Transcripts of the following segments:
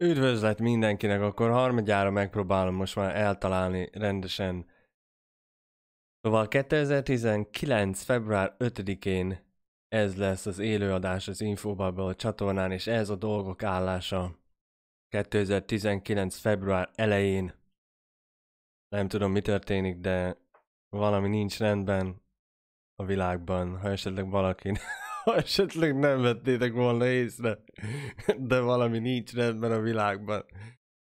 Üdvözlet mindenkinek, akkor harmadjára megpróbálom most már eltalálni rendesen. Szóval 2019. február 5-én ez lesz az élőadás az Infobubble csatornán, és ez a dolgok állása 2019. február elején. Nem tudom, mi történik, de valami nincs rendben a világban, ha esetleg valakinek ha esetleg nem vettétek volna észre, de valami nincs rendben a világban.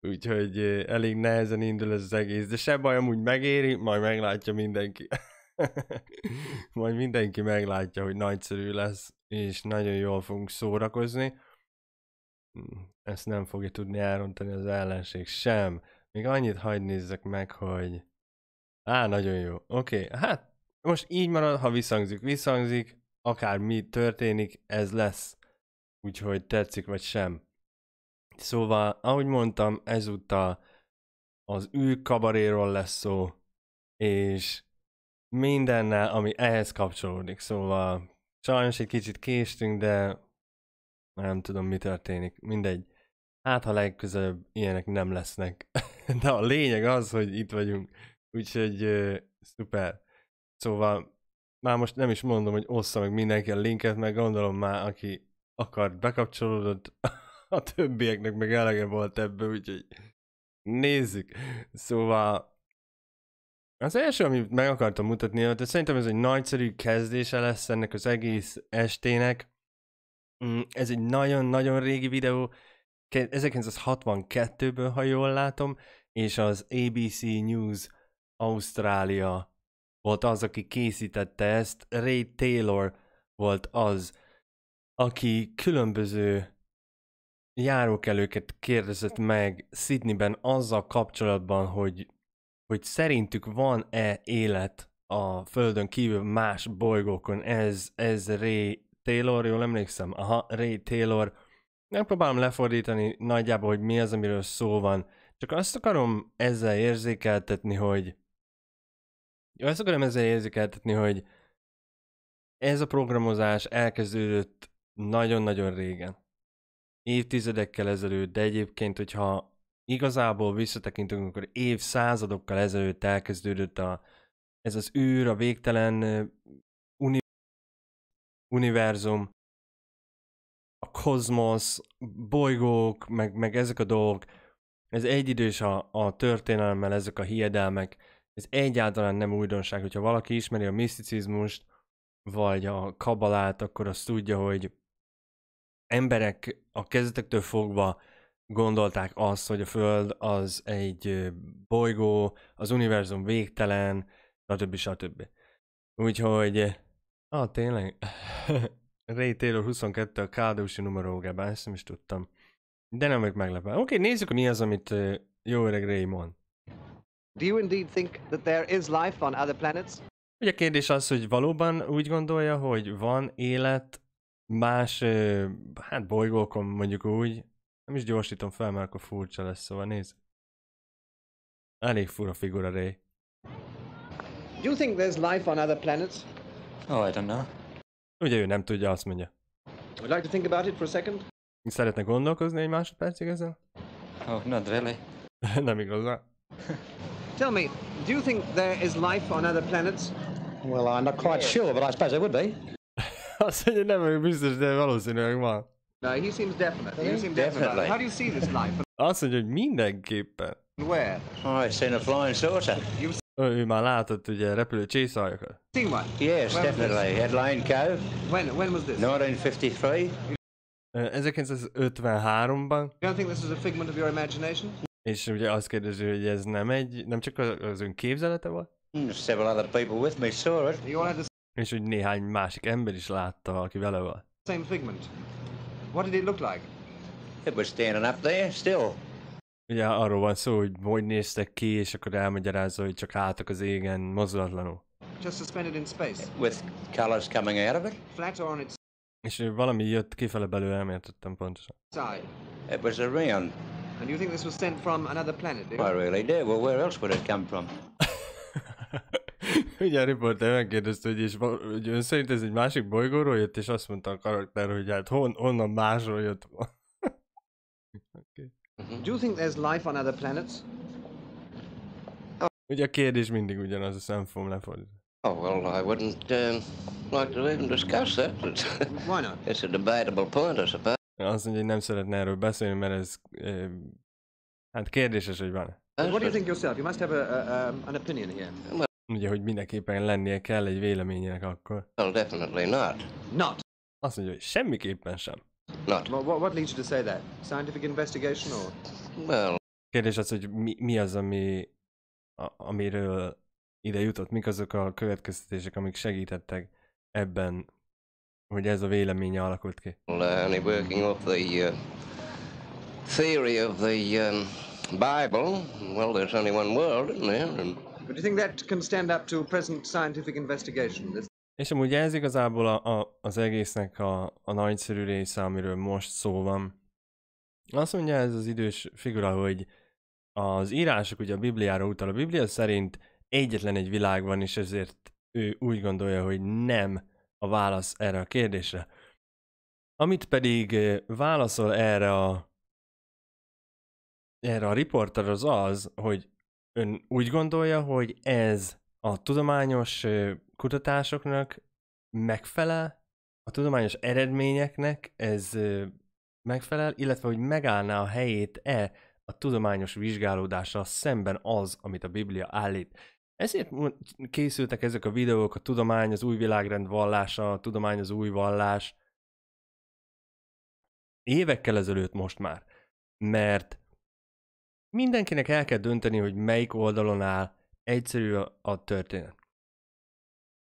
Úgyhogy elég nehezen indul ez az egész, de se baj, amúgy megéri, majd meglátja mindenki. majd mindenki meglátja, hogy nagyszerű lesz, és nagyon jól fogunk szórakozni. Ezt nem fogja tudni elrontani az ellenség sem. Még annyit hagyd nézzek meg, hogy... Á, nagyon jó. Oké, okay. hát most így marad, ha visszhangzik, visszhangzik, akármi történik, ez lesz. Úgyhogy tetszik vagy sem. Szóval, ahogy mondtam, ezúttal az ő kabaréról lesz szó, és mindennel, ami ehhez kapcsolódik. Szóval sajnos egy kicsit késtünk, de nem tudom, mi történik. Mindegy. Hát, ha legközelebb ilyenek nem lesznek. de a lényeg az, hogy itt vagyunk. Úgyhogy szuper. Szóval már most nem is mondom, hogy ossza meg mindenki a linket, meg gondolom már, aki akart, bekapcsolódott, a többieknek meg elege volt ebből, úgyhogy nézzük. Szóval az első, amit meg akartam mutatni, de hát szerintem ez egy nagyszerű kezdése lesz ennek az egész estének. Mm, ez egy nagyon-nagyon régi videó, 1962-ből, ha jól látom, és az ABC News Ausztrália volt az, aki készítette ezt, Ray Taylor volt az, aki különböző járókelőket kérdezett meg Sydneyben azzal kapcsolatban, hogy, hogy szerintük van-e élet a Földön kívül más bolygókon. Ez, ez Ray Taylor, jól emlékszem? Aha, Ray Taylor. Megpróbálom lefordítani nagyjából, hogy mi az, amiről szó van. Csak azt akarom ezzel érzékeltetni, hogy jó, ezt akarom ezzel érzékeltetni, hogy ez a programozás elkezdődött nagyon-nagyon régen. Évtizedekkel ezelőtt, de egyébként, hogyha igazából visszatekintünk, akkor évszázadokkal ezelőtt elkezdődött a, ez az űr, a végtelen uni- univerzum, a kozmosz, bolygók, meg, meg ezek a dolgok, ez egyidős a, a történelemmel, ezek a hiedelmek, ez egyáltalán nem újdonság, hogyha valaki ismeri a miszticizmust, vagy a kabalát, akkor azt tudja, hogy emberek a kezdetektől fogva gondolták azt, hogy a Föld az egy bolygó, az univerzum végtelen, stb. stb. Úgyhogy, ah, tényleg, Ray Taylor 22 a Kádósi numerológában, ezt nem is tudtam. De nem vagyok meglepve. Oké, okay, nézzük, mi az, amit jó öreg Ray mond. Do you indeed think that there is life on other planets? Ugye a kérdés az, hogy valóban úgy gondolja, hogy van élet más, hát bolygókon mondjuk úgy. Nem is gyorsítom fel, mert akkor furcsa lesz, szóval nézd. Elég fura figura, Ray. Do you think there's life on other planets? Oh, I don't know. Ugye ő nem tudja, azt mondja. Would like to think about it for a second? Szeretne gondolkozni egy másodpercig ezzel? Oh, not really. nem igazán. Tell me, do you think there is life on other planets? Well, I'm not quite sure, but I suppose there would be. I said you never myślę, że nie valószínűleg van. No, he seems definite. He seems definite. Definitely. How do you see this life? you mean that mindenképpen. Where? I've seen a flying saucer. You've ő már látott ugye repülő csészhajókat. Seen one? Yes, when definitely. At Lane Cove. When, when was this? 1953. 1953-ban. Uh, you don't think this is a figment of your imagination? És ugye azt kérdezi, hogy ez nem egy, nem csak az, ön képzelete volt? Several other people with me saw it. You had és hogy néhány másik ember is látta, aki vele volt. Same figment. What did it look like? It was standing up there still. Ugye arról van szó, hogy hogy néztek ki, és akkor elmagyarázza, hogy csak álltak az égen mozdulatlanul. Just suspended in space. With colors coming out of it? Flat on its... És valami jött kifele belőle, nem értettem pontosan. Side. It was a round And you think this was sent from another planet, do you? I really do. Well, where else would it come from? Ugye a riporter megkérdezte, hogy, hogy szerint ez egy másik bolygóról jött, és azt mondta a karakter, hogy hát hon, onnan másról jött. okay. Mhm. Do you think there's life on other planets? Ugye a kérdés mindig ugyanaz, a nem fogom lefordítani. Oh, well, I wouldn't um, like to even discuss that. Why not? It's a debatable point, I suppose. azt mondja, hogy nem szeretne erről beszélni, mert ez eh, hát kérdéses, hogy van. Uh, what do you think yourself? You must have a, a, um, an opinion here. Ugye, hogy mindenképpen lennie kell egy véleményének akkor. Well, definitely not. Not. Azt mondja, hogy semmiképpen sem. Not. Well, what, what leads you to say that? Scientific investigation or? Well. Kérdés az, hogy mi, mi az, ami, a, amiről ide jutott, mik azok a következtetések, amik segítettek ebben hogy ez a véleménye alakult ki. Only working off the uh, theory of the um, Bible, well, there's only one world, isn't there? And... But do you think that can stand up to present scientific investigation? This... És amúgy ez igazából a, a, az egésznek a, a nagyszerű része, amiről most szó van. Azt mondja ez az idős figura, hogy az írások ugye a Bibliára utal. A Biblia szerint egyetlen egy világ van, és ezért ő úgy gondolja, hogy nem a válasz erre a kérdésre. Amit pedig válaszol erre a erre a riporter az az, hogy ön úgy gondolja, hogy ez a tudományos kutatásoknak megfelel, a tudományos eredményeknek ez megfelel, illetve hogy megállná a helyét-e a tudományos vizsgálódással szemben az, amit a Biblia állít. Ezért készültek ezek a videók, a tudomány, az új világrend vallása, a tudomány, az új vallás. Évekkel ezelőtt most már. Mert mindenkinek el kell dönteni, hogy melyik oldalon áll egyszerű a, a történet.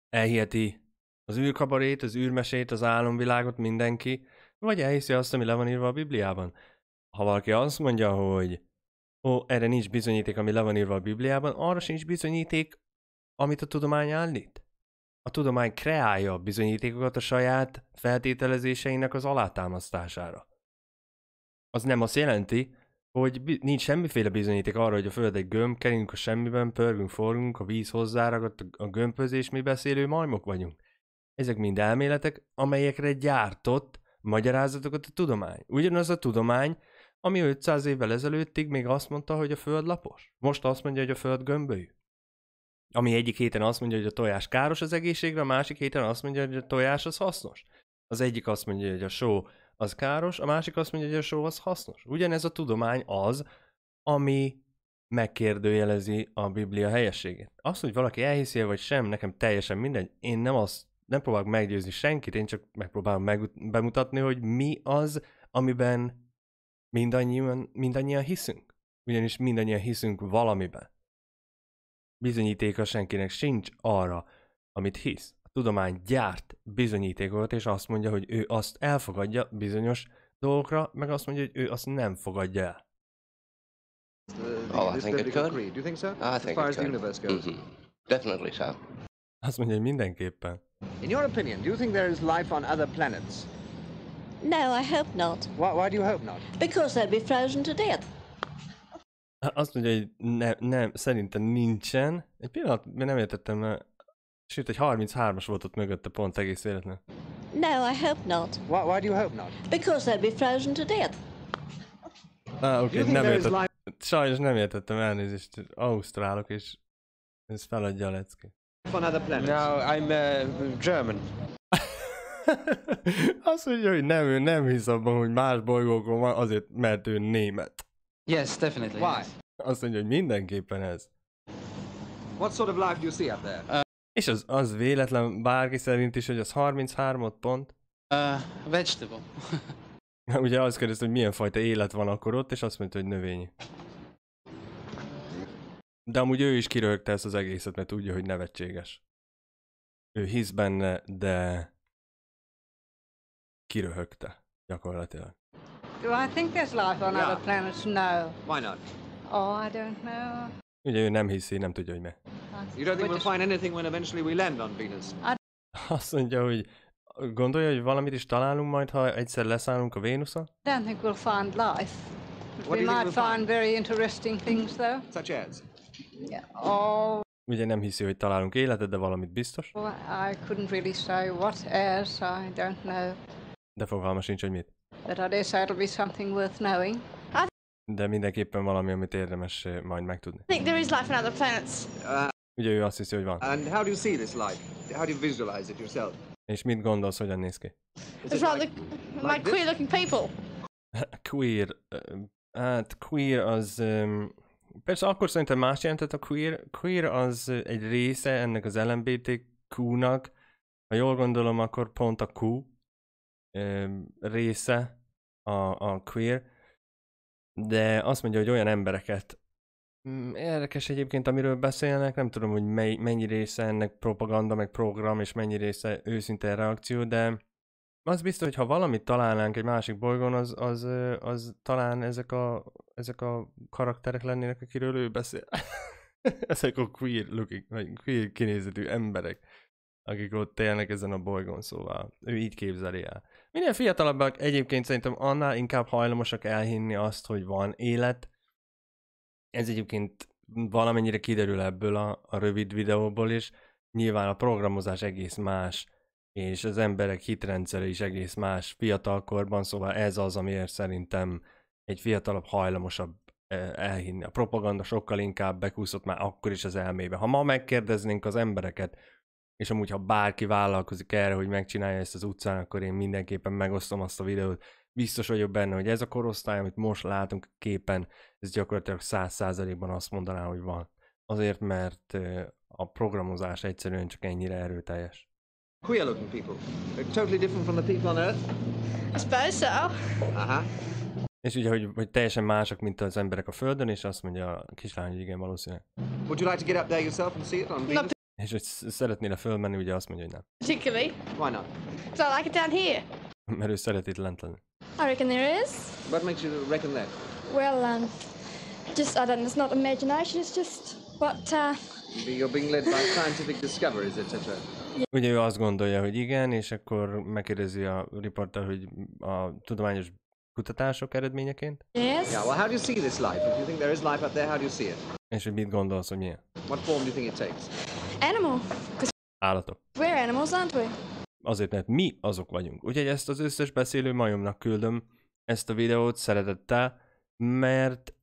Elhiheti az űrkabarét, az űrmesét, az álomvilágot mindenki, vagy elhiszi azt, ami le van írva a Bibliában. Ha valaki azt mondja, hogy ó, erre nincs bizonyíték, ami le van írva a Bibliában, arra sincs bizonyíték, amit a tudomány állít. A tudomány kreálja a bizonyítékokat a saját feltételezéseinek az alátámasztására. Az nem azt jelenti, hogy nincs semmiféle bizonyíték arra, hogy a Föld egy gömb, kerünk a semmiben, pörgünk, forgunk, a víz hozzáragadt a gömbözés mi beszélő majmok vagyunk. Ezek mind elméletek, amelyekre gyártott magyarázatokat a tudomány. Ugyanaz a tudomány, ami 500 évvel ezelőttig még azt mondta, hogy a föld lapos. Most azt mondja, hogy a föld gömbölyű. Ami egyik héten azt mondja, hogy a tojás káros az egészségre, a másik héten azt mondja, hogy a tojás az hasznos. Az egyik azt mondja, hogy a só az káros, a másik azt mondja, hogy a só az hasznos. Ugyanez a tudomány az, ami megkérdőjelezi a Biblia helyességét. Azt, hogy valaki elhiszi vagy sem, nekem teljesen mindegy. Én nem azt, nem próbálok meggyőzni senkit, én csak megpróbálom meg, bemutatni, hogy mi az, amiben Mindannyian, mindannyian hiszünk. Ugyanis mindannyian hiszünk valamiben. Bizonyítéka senkinek sincs arra, amit hisz. A tudomány gyárt bizonyítékokat, és azt mondja, hogy ő azt elfogadja bizonyos dolgokra, meg azt mondja, hogy ő azt nem fogadja el. Oh, I think it could. think so? Mm-hmm. Definitely so. Azt mondja, hogy mindenképpen. In your opinion, do you think there is life on other planets? No, I hope not. Why, why do you hope not? Because they'll be frozen to death. Azt mondja, hogy ne, nem, szerintem nincsen. Egy pillanat, mert nem értettem, mert sőt, egy 33-as volt ott mögötte pont egész véletlen. No, I hope not. Why, why do you hope not? Because they'll be frozen to death. Ah, oké, okay, nem értettem. Like... Sajnos nem értettem elnézést. Ausztrálok, és ez feladja a lecké. other planets. No, I'm uh, German. Azt mondja, hogy nem, ő nem hisz abban, hogy más bolygókon van, azért, mert ő német. Yes, definitely. Why? Yes. Azt mondja, hogy mindenképpen ez. What sort of life do you see out there? Uh, És az, az véletlen bárki szerint is, hogy az 33 pont? Uh, vegetable. Ugye azt kérdezte, hogy milyen fajta élet van akkor ott, és azt mondta, hogy növény. De amúgy ő is kiröhögte ezt az egészet, mert tudja, hogy nevetséges. Ő hisz benne, de kiröhögte gyakorlatilag. Do I think there's life on yeah. other planets? No. Why not? Oh, I don't know. Ugye ő nem hiszi, nem tudja, hogy mi. You don't think we'll find anything when eventually we land on Venus? Azt mondja, hogy gondolja, hogy valamit is találunk majd, ha egyszer leszállunk a Vénuszon? I don't think we'll find life. What we might find, find very interesting things though. Such as? Yeah. Oh. Ugye nem hiszi, hogy találunk életet, de valamit biztos. Well, I couldn't really say what as, I don't know. De fogalma sincs, hogy mit. But I guess that'll be something worth knowing. De mindenképpen valami, amit érdemes eh, majd megtudni. think there is life on other planets. Uh, Ugye ő azt hiszi, hogy van. and how do you see this life? How do you visualize it yourself? És mit gondolsz, hogyan néz ki? it's rather like, like, like queer looking people. Queer. Hát queer az... öm, Persze akkor szerintem más jelentett a queer. Queer az eh, egy része ennek az LMBTQ-nak. Ha jól gondolom, akkor pont a Q része a, a queer, de azt mondja, hogy olyan embereket mm, Érdekes egyébként, amiről beszélnek, nem tudom, hogy mely, mennyi része ennek propaganda, meg program, és mennyi része őszinte reakció, de az biztos, hogy ha valamit találnánk egy másik bolygón, az, az, az talán ezek a, ezek a karakterek lennének, akiről ő beszél. ezek a queer looking, vagy queer kinézetű emberek, akik ott élnek ezen a bolygón, szóval ő így képzeli el. Minél fiatalabbak egyébként szerintem annál inkább hajlamosak elhinni azt, hogy van élet. Ez egyébként valamennyire kiderül ebből a, a rövid videóból is. Nyilván a programozás egész más, és az emberek hitrendszere is egész más fiatalkorban, szóval ez az, amiért szerintem egy fiatalabb hajlamosabb e, elhinni. A propaganda sokkal inkább bekúszott már akkor is az elmébe. Ha ma megkérdeznénk az embereket, és amúgy, ha bárki vállalkozik erre, hogy megcsinálja ezt az utcán, akkor én mindenképpen megosztom azt a videót. Biztos vagyok benne, hogy ez a korosztály, amit most látunk a képen, ez gyakorlatilag száz százalékban azt mondaná, hogy van. Azért, mert a programozás egyszerűen csak ennyire erőteljes. Queer looking people? They're totally different from the people on Earth? I suppose so. Aha. És ugye, hogy, hogy teljesen mások, mint az emberek a Földön, és azt mondja a kislány, hogy igen, valószínűleg. Would you like to get up there yourself and see it on Venus? Not és hogy szeretnél-e fölmenni, ugye azt mondja, hogy nem. Particularly? Why not? So I like it down here. Mert ő szeret itt lent lenni. I reckon there is. What makes you reckon that? Well, um, just, I don't know, it's not imagination, it's just what, uh... You're being led by scientific discoveries, etc. Ugye ő azt gondolja, hogy igen, és akkor megkérdezi a riporter, hogy a tudományos kutatások eredményeként. Yes. Yeah, well, how do you see this life? If you think there is life out there, how do you see it? És hogy mit gondolsz, hogy milyen? What form do you think it takes? Animal. Állatok. We're animals, aren't we? Azért, mert mi azok vagyunk. Úgyhogy ezt az összes beszélő majomnak küldöm ezt a videót szeretettel, mert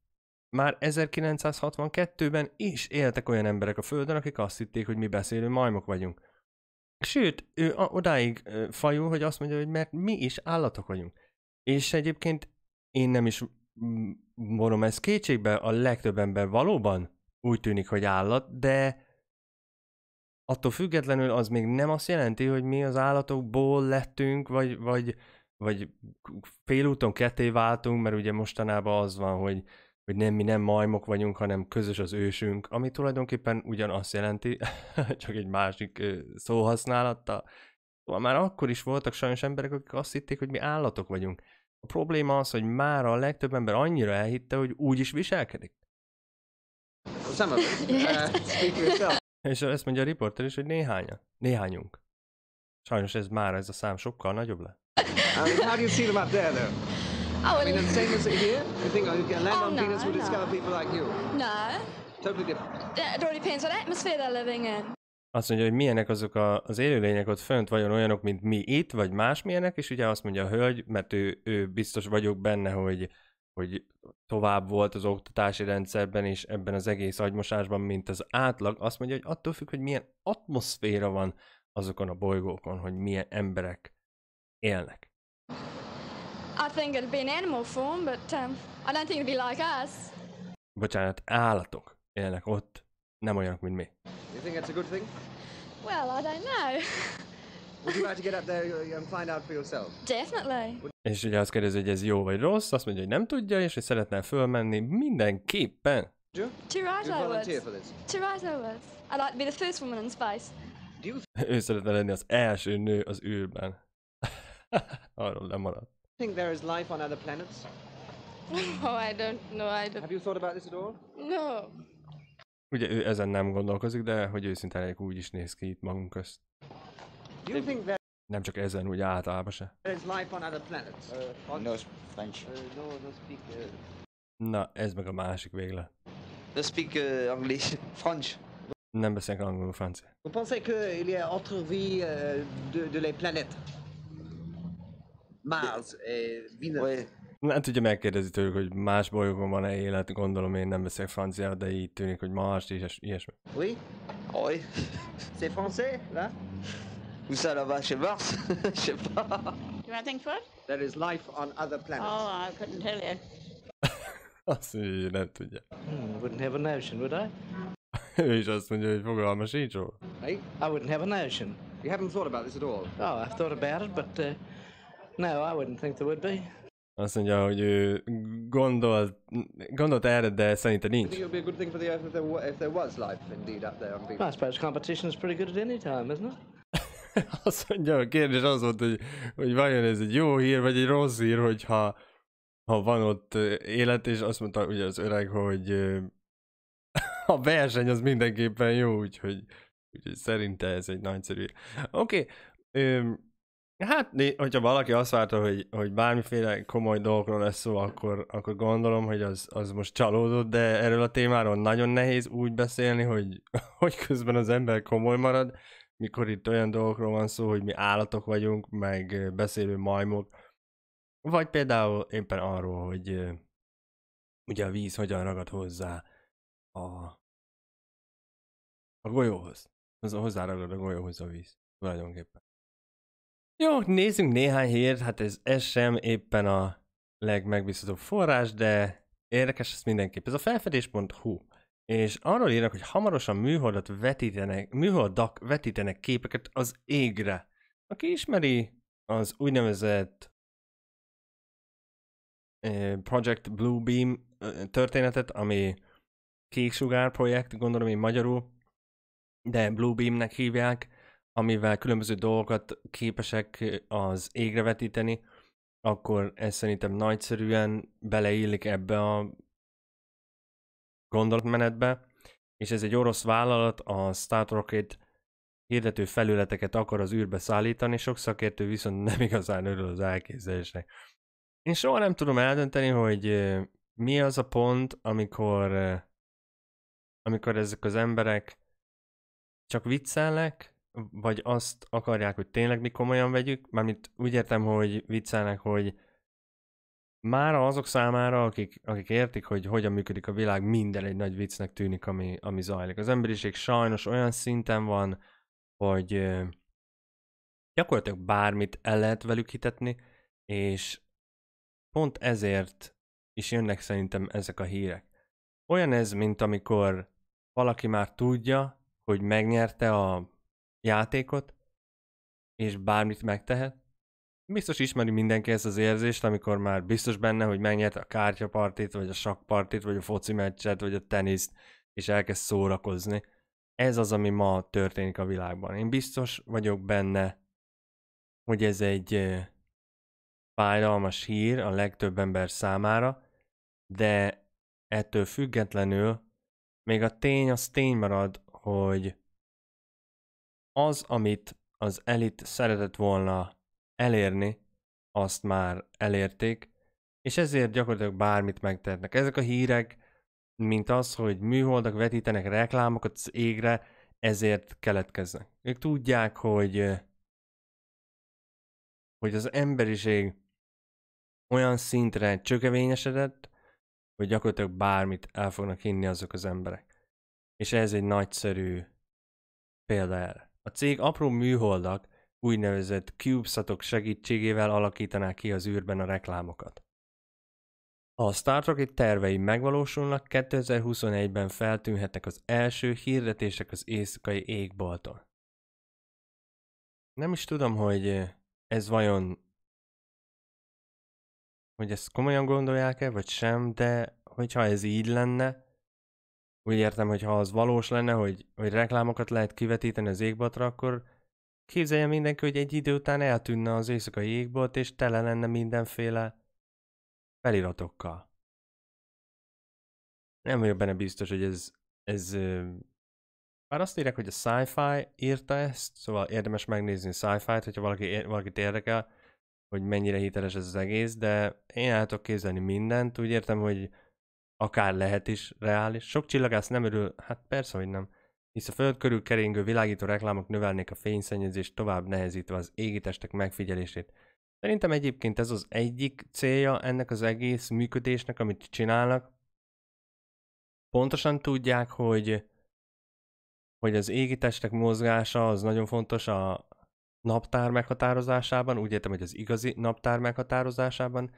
már 1962-ben is éltek olyan emberek a Földön, akik azt hitték, hogy mi beszélő majmok vagyunk. Sőt, ő odáig fajul, hogy azt mondja, hogy mert mi is állatok vagyunk. És egyébként én nem is borom ezt kétségbe, a legtöbb ember valóban úgy tűnik, hogy állat, de attól függetlenül az még nem azt jelenti, hogy mi az állatokból lettünk, vagy, vagy, vagy félúton ketté váltunk, mert ugye mostanában az van, hogy, hogy nem mi nem majmok vagyunk, hanem közös az ősünk, ami tulajdonképpen ugyanazt jelenti, csak egy másik szóhasználattal. Már akkor is voltak sajnos emberek, akik azt hitték, hogy mi állatok vagyunk. A probléma az, hogy már a legtöbb ember annyira elhitte, hogy úgy is viselkedik. Some of it. Uh, speak for yourself. És ezt mondja a riporter is, hogy néhányan. Néhányunk. Sajnos ez már ez a szám sokkal nagyobb le. Um, how do you feel about that though? Oh, well, I mean, it's the same here. I think on land oh, on no, Venus will no. discover people like you. No. Totally different. It all depends on atmosphere they're living in. Azt mondja, hogy milyenek azok a, az élőlények ott fönt, vajon olyanok, mint mi itt, vagy más milyenek, és ugye azt mondja a hölgy, mert ő, ő biztos vagyok benne, hogy hogy tovább volt az oktatási rendszerben és ebben az egész agymosásban, mint az átlag, azt mondja, hogy attól függ, hogy milyen atmoszféra van azokon a bolygókon, hogy milyen emberek élnek. I think it'd be an animal form, but um, I don't think it'd be like us. Bocsánat, állatok élnek ott, nem olyanok, mint mi. You think that's a good thing? Well, I don't know. Uh, és ugye azt kérdezi, hogy ez jó vagy rossz, azt mondja, hogy nem tudja, és hogy szeretne fölmenni mindenképpen. To right I To right I I'd like to be the first woman in space. Ő szeretne lenni az első nő az űrben. Arról lemaradt. Think there is life on other planets? Oh, I don't know. I don't. Have you thought about this at all? No. Ugye ő ezen nem gondolkozik, de hogy őszintén úgy is néz ki itt magunk közt. Nem csak ezen, úgy általában se. Uh, uh, uh, Na, ez meg a másik végle. They speak English, French. Nem beszélnek angolul, francia. Vous pensez que il y a autre vie euh, de, de les planètes? Mars et Venus. Nem tudja megkérdezni tőlük, hogy más bolygókon van-e élet, gondolom én nem beszélek francia, de így tűnik, hogy Mars és ilyesmi. Oui? Oui. C'est français, là? Où ça là-bas Chez Mars Je sais pas. You want think for it? There is life on other planets. Oh, I couldn't tell you. I ah, c'est la te dire. Hmm, wouldn't have a notion, would I? I just when you frågar vad Hey, I wouldn't have a notion. You haven't thought about this at all. Oh, I've thought about it, but uh, no, I wouldn't think there would be. Azt mondja, hogy ő gondol, gondolt erre, de szerinte nincs. I suppose competition is pretty good at any time, isn't it? azt mondja, a kérdés az volt, hogy, hogy vajon ez egy jó hír, vagy egy rossz hír, hogyha ha van ott élet, és azt mondta ugye az öreg, hogy a verseny az mindenképpen jó, úgyhogy, úgyhogy szerinte ez egy nagyszerű. Oké, okay. hát hogyha valaki azt várta, hogy, hogy bármiféle komoly dolgokról lesz szó, akkor, akkor gondolom, hogy az, az most csalódott, de erről a témáról nagyon nehéz úgy beszélni, hogy, hogy közben az ember komoly marad mikor itt olyan dolgokról van szó, hogy mi állatok vagyunk, meg beszélő majmok, vagy például éppen arról, hogy ugye a víz hogyan ragad hozzá a, a golyóhoz. Hozzáragad a golyóhoz a víz, tulajdonképpen. Jó, nézzünk néhány hírt, hát ez, ez sem éppen a legmegbízhatóbb forrás, de érdekes ez mindenképp. Ez a felfedés.hu és arról írnak, hogy hamarosan műholdat vetítenek, műholdak vetítenek képeket az égre. Aki ismeri az úgynevezett Project Bluebeam történetet, ami kéksugár projekt, gondolom én magyarul, de Bluebeamnek hívják, amivel különböző dolgokat képesek az égre vetíteni, akkor ez szerintem nagyszerűen beleillik ebbe a gondolatmenetbe, és ez egy orosz vállalat, a Star Rocket hirdető felületeket akar az űrbe szállítani, sok szakértő viszont nem igazán örül az elképzelésnek. Én soha nem tudom eldönteni, hogy mi az a pont, amikor, amikor ezek az emberek csak viccelnek, vagy azt akarják, hogy tényleg mi komolyan vegyük, mármint úgy értem, hogy viccelnek, hogy már azok számára, akik, akik értik, hogy hogyan működik a világ, minden egy nagy viccnek tűnik, ami, ami zajlik. Az emberiség sajnos olyan szinten van, hogy gyakorlatilag bármit el lehet velük hitetni, és pont ezért is jönnek szerintem ezek a hírek. Olyan ez, mint amikor valaki már tudja, hogy megnyerte a játékot, és bármit megtehet, biztos ismeri mindenki ezt az érzést, amikor már biztos benne, hogy megnyert a kártyapartit, vagy a sakpartit, vagy a foci meccset, vagy a teniszt, és elkezd szórakozni. Ez az, ami ma történik a világban. Én biztos vagyok benne, hogy ez egy fájdalmas hír a legtöbb ember számára, de ettől függetlenül még a tény az tény marad, hogy az, amit az elit szeretett volna elérni, azt már elérték, és ezért gyakorlatilag bármit megtehetnek. Ezek a hírek, mint az, hogy műholdak vetítenek reklámokat az égre, ezért keletkeznek. Ők tudják, hogy, hogy az emberiség olyan szintre csökevényesedett, hogy gyakorlatilag bármit el fognak hinni azok az emberek. És ez egy nagyszerű példa erre. A cég apró műholdak, úgynevezett CubeSatok segítségével alakítanák ki az űrben a reklámokat. Ha a Star Trek egy tervei megvalósulnak, 2021-ben feltűnhetnek az első hirdetések az éjszakai égbolton. Nem is tudom, hogy eh, ez vajon hogy ezt komolyan gondolják-e, vagy sem, de hogyha ez így lenne, úgy értem, hogy ha az valós lenne, hogy, hogy reklámokat lehet kivetíteni az égbatra, akkor Képzelje mindenki, hogy egy idő után eltűnne az éjszakai égbolt, és tele lenne mindenféle feliratokkal. Nem vagyok benne biztos, hogy ez, ez bár azt írják, hogy a sci-fi írta ezt, szóval érdemes megnézni sci-fi-t, hogyha valaki, valakit érdekel, hogy mennyire hiteles ez az egész, de én el tudok képzelni mindent, úgy értem, hogy akár lehet is reális. Sok csillagász nem örül, hát persze, hogy nem hisz a föld körül keringő világító reklámok növelnék a fényszennyezést, tovább nehezítve az égitestek megfigyelését. Szerintem egyébként ez az egyik célja ennek az egész működésnek, amit csinálnak. Pontosan tudják, hogy, hogy az égitestek mozgása az nagyon fontos a naptár meghatározásában, úgy értem, hogy az igazi naptár meghatározásában,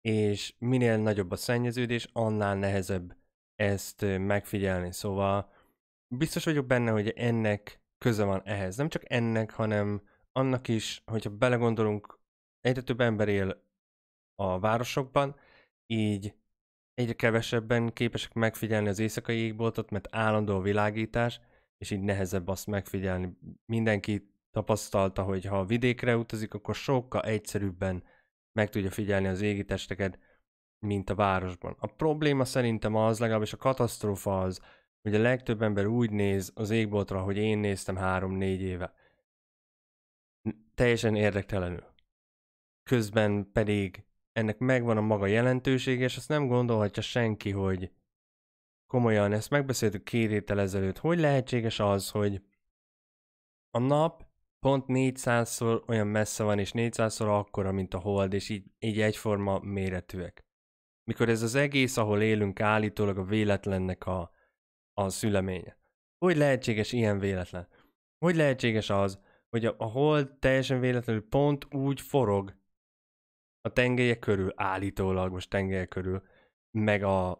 és minél nagyobb a szennyeződés, annál nehezebb ezt megfigyelni. Szóval biztos vagyok benne, hogy ennek köze van ehhez. Nem csak ennek, hanem annak is, hogyha belegondolunk, egyre több ember él a városokban, így egyre kevesebben képesek megfigyelni az éjszakai égboltot, mert állandó a világítás, és így nehezebb azt megfigyelni. Mindenki tapasztalta, hogy ha a vidékre utazik, akkor sokkal egyszerűbben meg tudja figyelni az égitesteket, mint a városban. A probléma szerintem az, legalábbis a katasztrófa az, hogy a legtöbb ember úgy néz az égboltra, hogy én néztem három-négy éve. Teljesen érdektelenül. Közben pedig ennek megvan a maga jelentősége, és azt nem gondolhatja senki, hogy komolyan ezt megbeszéltük két héttel ezelőtt, hogy lehetséges az, hogy a nap pont 400-szor olyan messze van, és 400-szor akkora, mint a hold, és így, így egyforma méretűek. Mikor ez az egész, ahol élünk állítólag a véletlennek a a szüleménye. Hogy lehetséges ilyen véletlen? Hogy lehetséges az, hogy a, hold teljesen véletlenül pont úgy forog a tengelye körül, állítólag most tengelye körül, meg a,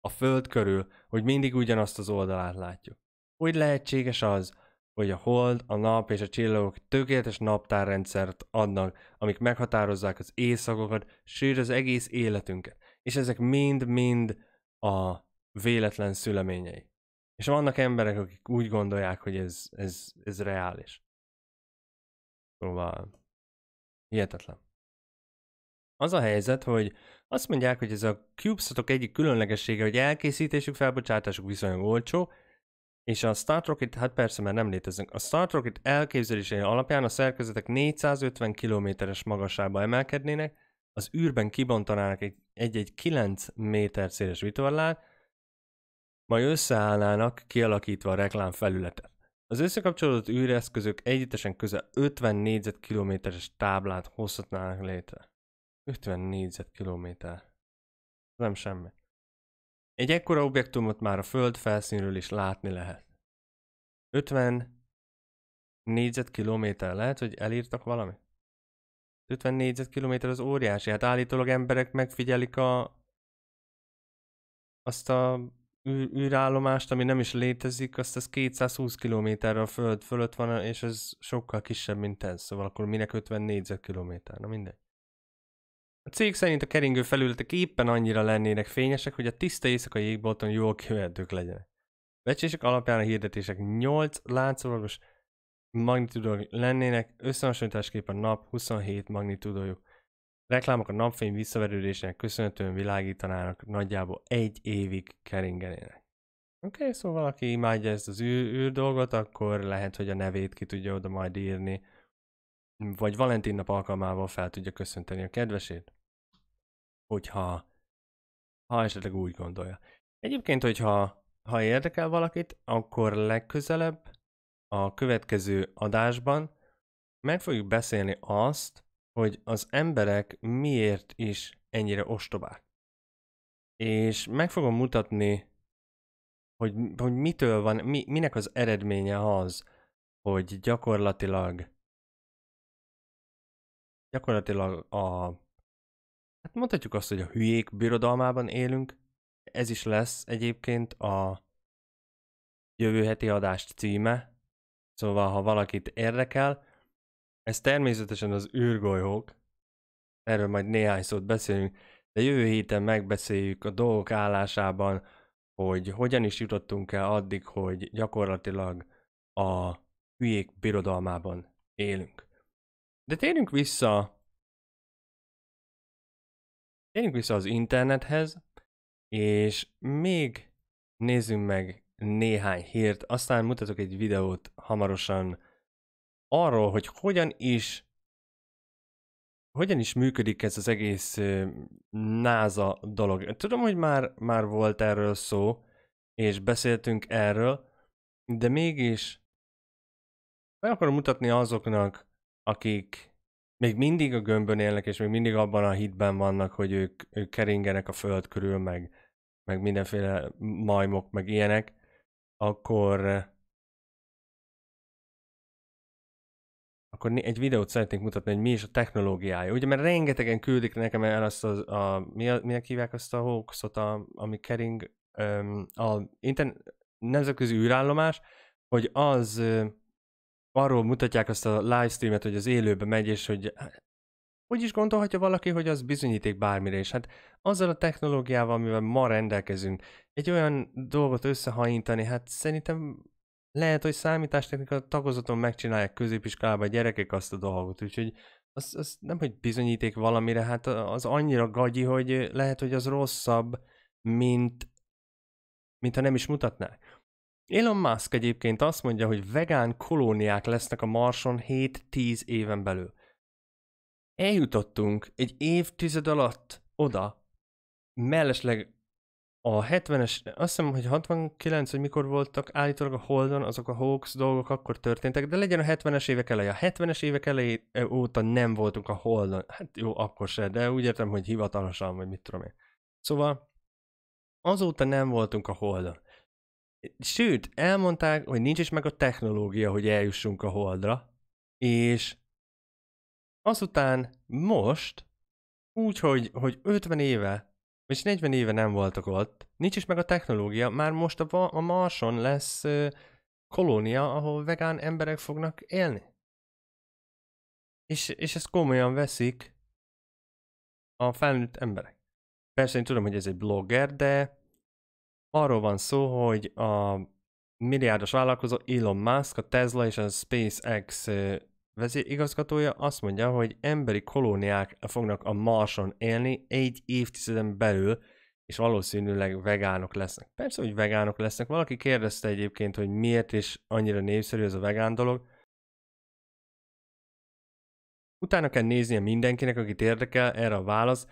a föld körül, hogy mindig ugyanazt az oldalát látjuk. Hogy lehetséges az, hogy a hold, a nap és a csillagok tökéletes naptárrendszert adnak, amik meghatározzák az éjszakokat, sőt az egész életünket. És ezek mind-mind a véletlen szüleményei. És vannak emberek, akik úgy gondolják, hogy ez, ez, ez reális. Szóval hihetetlen. Az a helyzet, hogy azt mondják, hogy ez a CubeSatok egyik különlegessége, hogy elkészítésük, felbocsátásuk viszonylag olcsó, és a Star Rocket, hát persze már nem léteznek. A Star Rocket elképzelései alapján a szerkezetek 450 kilométeres magasába emelkednének, az űrben kibontanának egy-egy 9 méter széles vitorlát, majd összeállnának kialakítva a reklám felületet. Az összekapcsolódott űreszközök együttesen közel 50 négyzetkilométeres táblát hozhatnának létre. 50 négyzetkilométer. Nem semmi. Egy ekkora objektumot már a föld felszínről is látni lehet. 50 négyzetkilométer. Lehet, hogy elírtak valamit? 50 négyzetkilométer az óriási. Hát állítólag emberek megfigyelik a azt a űrállomást, ami nem is létezik, azt az 220 km a föld fölött van, és ez sokkal kisebb, mint ez. Szóval akkor minek 50 négyzetkilométer, na mindegy. A cég szerint a keringő felületek éppen annyira lennének fényesek, hogy a tiszta éjszakai jégbolton jól kivehetők legyenek. Becsések alapján a hirdetések 8 látszólagos magnitudók lennének, összehasonlításképpen nap 27 magnitudójuk. Reklámok a napfény visszaverődésének köszönhetően világítanának nagyjából egy évig keringenének. Oké, okay, szóval valaki imádja ezt az űr, űr dolgot, akkor lehet, hogy a nevét ki tudja oda majd írni, vagy Valentin nap alkalmával fel tudja köszönteni a kedvesét, hogyha ha esetleg úgy gondolja. Egyébként, hogyha ha érdekel valakit, akkor legközelebb a következő adásban meg fogjuk beszélni azt, hogy az emberek miért is ennyire ostobák. És meg fogom mutatni, hogy, hogy mitől van, mi, minek az eredménye az, hogy gyakorlatilag gyakorlatilag a hát mondhatjuk azt, hogy a hülyék birodalmában élünk. Ez is lesz egyébként a jövő heti adást címe, szóval ha valakit érdekel, ez természetesen az űrgolyók, erről majd néhány szót beszélünk, de jövő héten megbeszéljük a dolgok állásában, hogy hogyan is jutottunk el addig, hogy gyakorlatilag a hülyék birodalmában élünk. De térjünk vissza térjünk vissza az internethez, és még nézzünk meg néhány hírt, aztán mutatok egy videót hamarosan arról, hogy hogyan is hogyan is működik ez az egész NASA dolog. Tudom, hogy már, már volt erről szó, és beszéltünk erről, de mégis meg akarom mutatni azoknak, akik még mindig a gömbön élnek, és még mindig abban a hitben vannak, hogy ők, ők keringenek a föld körül, meg, meg mindenféle majmok, meg ilyenek, akkor akkor egy videót szeretnék mutatni, hogy mi is a technológiája. Ugye, mert rengetegen küldik nekem el azt az, a, mi a, minek hívják azt a hoaxot, a, ami kering, um, a intern, nemzetközi űrállomás, hogy az ö, arról mutatják azt a livestreamet, hogy az élőbe megy, és hogy hát, úgy is gondolhatja valaki, hogy az bizonyíték bármire is? Hát azzal a technológiával, amivel ma rendelkezünk, egy olyan dolgot összehajintani, hát szerintem lehet, hogy számítástechnika tagozaton megcsinálják középiskolában a gyerekek azt a dolgot, úgyhogy az, az nem, hogy bizonyíték valamire, hát az annyira gagyi, hogy lehet, hogy az rosszabb, mint, mint ha nem is mutatnák. Elon Musk egyébként azt mondja, hogy vegán kolóniák lesznek a Marson 7-10 éven belül. Eljutottunk egy évtized alatt oda, mellesleg a 70-es, azt hiszem, hogy 69, hogy mikor voltak állítólag a Holdon, azok a hoax dolgok akkor történtek, de legyen a 70-es évek eleje. A 70-es évek elejé óta nem voltunk a Holdon. Hát jó, akkor se, de úgy értem, hogy hivatalosan, vagy mit tudom én. Szóval azóta nem voltunk a Holdon. Sőt, elmondták, hogy nincs is meg a technológia, hogy eljussunk a Holdra, és azután most, úgy, hogy, hogy 50 éve és 40 éve nem voltak ott, nincs is meg a technológia, már most a, a Marson lesz ö, kolónia, ahol vegán emberek fognak élni. És, és ezt komolyan veszik a felnőtt emberek. Persze én tudom, hogy ez egy blogger, de arról van szó, hogy a milliárdos vállalkozó Elon Musk, a Tesla és a SpaceX vezérigazgatója azt mondja, hogy emberi kolóniák fognak a Marson élni egy évtizeden belül, és valószínűleg vegánok lesznek. Persze, hogy vegánok lesznek. Valaki kérdezte egyébként, hogy miért is annyira népszerű ez a vegán dolog. Utána kell néznie mindenkinek, akit érdekel, erre a válasz,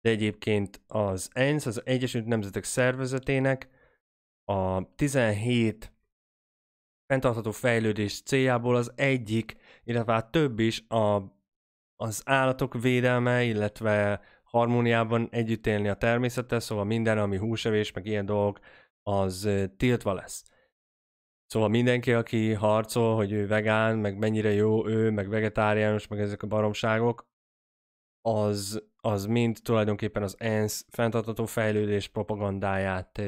de egyébként az ENSZ, az Egyesült Nemzetek Szervezetének a 17 fenntartható fejlődés céljából az egyik, illetve hát több is a, az állatok védelme, illetve harmóniában együtt élni a természettel, szóval minden, ami húsevés, meg ilyen dolgok, az tiltva lesz. Szóval mindenki, aki harcol, hogy ő vegán, meg mennyire jó ő, meg vegetáriánus, meg ezek a baromságok, az, az mind tulajdonképpen az ENSZ fenntartható fejlődés propagandáját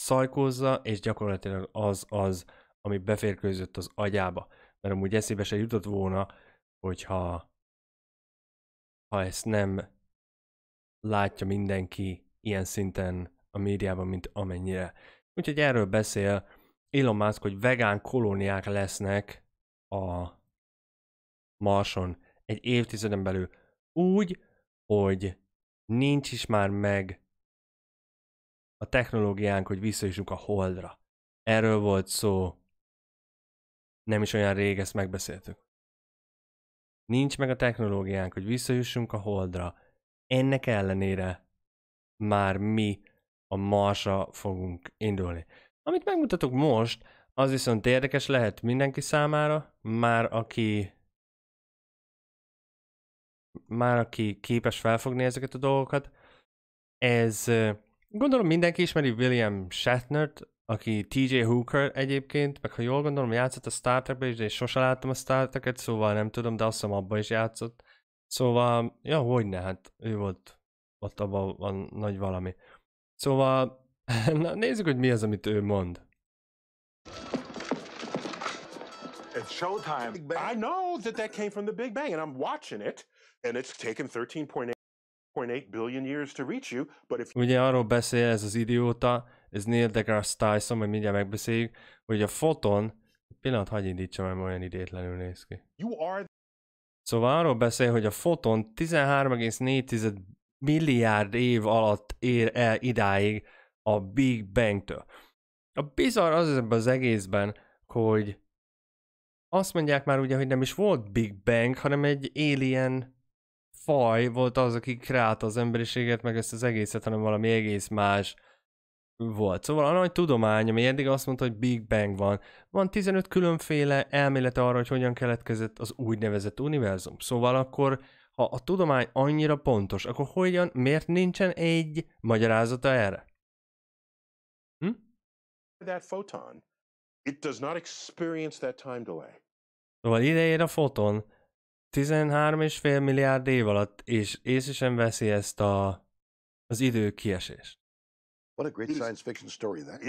szajkózza, és gyakorlatilag az az, ami beférkőzött az agyába. Mert amúgy eszébe se jutott volna, hogyha ha ezt nem látja mindenki ilyen szinten a médiában, mint amennyire. Úgyhogy erről beszél Elon Musk, hogy vegán kolóniák lesznek a Marson egy évtizeden belül úgy, hogy nincs is már meg a technológiánk, hogy visszajussunk a holdra. Erről volt szó. Nem is olyan rég ezt megbeszéltük. Nincs meg a technológiánk, hogy visszajussunk a holdra. Ennek ellenére már mi a Marsra fogunk indulni. Amit megmutatok most, az viszont érdekes lehet mindenki számára, már aki már aki képes felfogni ezeket a dolgokat, ez Gondolom mindenki ismeri William Shatnert, aki TJ Hooker egyébként, meg ha jól gondolom játszott a Star Trekbe is, de én sose láttam a Star trek szóval nem tudom, de azt hiszem abban is játszott. Szóval, ja, hogy ne, hát ő volt ott abban van nagy valami. Szóval, na, nézzük, hogy mi az, amit ő mond. It's showtime. I know that that came from the Big Bang, and I'm watching it, and it's taken 13.8 Ugye arról beszél ez az idióta, ez Neil deGrasse Tyson, majd mindjárt megbeszéljük, hogy a foton, pillanat, hagyj indítsam, mert olyan idétlenül néz ki. Szóval arról beszél, hogy a foton 13,4 milliárd év alatt ér el idáig a Big Bang-től. A bizarr az ebben az egészben, hogy azt mondják már ugye, hogy nem is volt Big Bang, hanem egy alien faj volt az, aki kreálta az emberiséget, meg ezt az egészet, hanem valami egész más volt. Szóval a nagy tudomány, ami eddig azt mondta, hogy Big Bang van, van 15 különféle elmélete arra, hogy hogyan keletkezett az úgynevezett univerzum. Szóval akkor, ha a tudomány annyira pontos, akkor hogyan, miért nincsen egy magyarázata erre? Hm? That photon. It does not experience that time delay. Szóval ide ér a foton, 13,5 milliárd év alatt, és észre sem veszi ezt a, az idő kiesést. What a great science fiction story that is.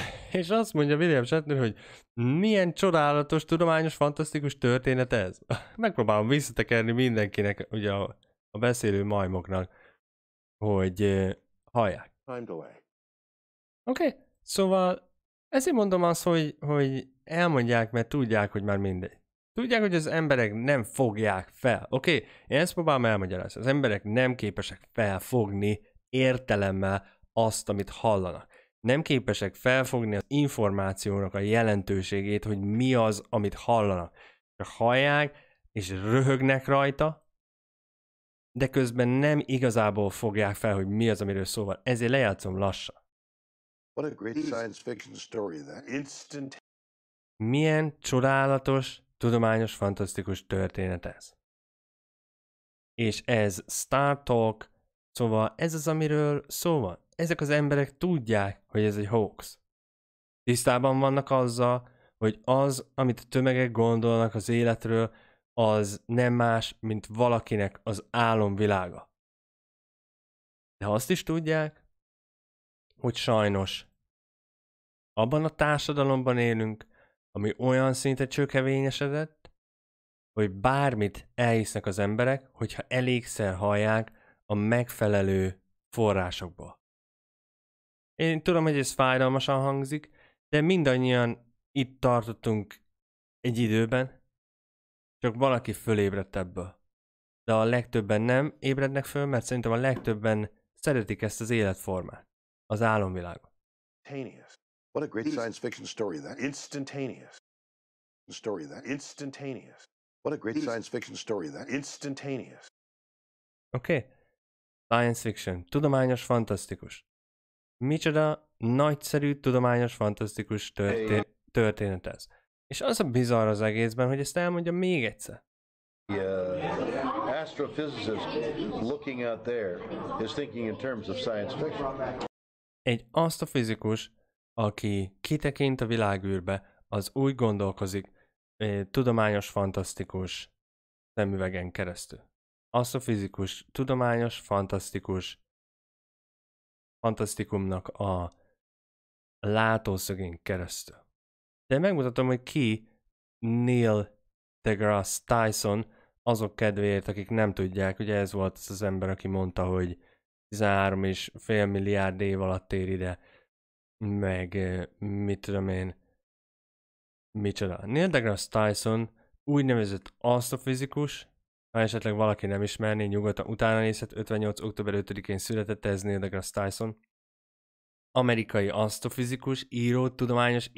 És azt mondja William Shatner, hogy milyen csodálatos, tudományos, fantasztikus történet ez. Megpróbálom visszatekerni mindenkinek, ugye a, a beszélő majmoknak, hogy uh, hallják. Time Oké, okay. szóval ezért mondom azt, hogy, hogy elmondják, mert tudják, hogy már mindegy. Tudják, hogy az emberek nem fogják fel, oké? Okay? Én ezt próbálom elmagyarázni. Az emberek nem képesek felfogni értelemmel azt, amit hallanak. Nem képesek felfogni az információnak a jelentőségét, hogy mi az, amit hallanak. Csak hallják, és röhögnek rajta, de közben nem igazából fogják fel, hogy mi az, amiről szó van. Ezért lejátszom lassan. What a great science fiction story that. Instant. Milyen csodálatos Tudományos, fantasztikus történet ez. És ez Star Talk, szóval ez az, amiről szó van. Ezek az emberek tudják, hogy ez egy hoax. Tisztában vannak azzal, hogy az, amit a tömegek gondolnak az életről, az nem más, mint valakinek az álomvilága. De azt is tudják, hogy sajnos abban a társadalomban élünk, ami olyan szinte csökevényesedett, hogy bármit elhisznek az emberek, hogyha elégszer hallják a megfelelő forrásokból. Én tudom, hogy ez fájdalmasan hangzik, de mindannyian itt tartottunk egy időben, csak valaki fölébredt ebből. De a legtöbben nem ébrednek föl, mert szerintem a legtöbben szeretik ezt az életformát, az álomvilágot. What a great These science fiction story that! instantaneous story that instantaneous. What a great These science fiction story that instantaneous. Okay. Science fiction. Tudományos fantasztikus. Micsoda nagyszerű tudományos fantasztikus történ- történet ez. És az a bizarr az egészben, hogy ezt elmondja még egyszer. Yeah, uh, astrophysicist looking out there is thinking in terms of science fiction. Egy asztrofizikus aki kitekint a világűrbe, az úgy gondolkozik, tudományos, fantasztikus szemüvegen keresztül. Asztrofizikus, tudományos, fantasztikus fantasztikumnak a látószögén keresztül. De megmutatom, hogy ki Neil deGrasse Tyson, azok kedvéért, akik nem tudják, ugye ez volt az az ember, aki mondta, hogy 13 és fél milliárd év alatt ér ide meg mit tudom én, micsoda. Neil deGrasse Tyson úgynevezett asztrofizikus, ha esetleg valaki nem ismerné, nyugodtan utána nézhet, 58. október 5-én született ez Neil deGrasse Tyson. Amerikai asztrofizikus, író, tudományos,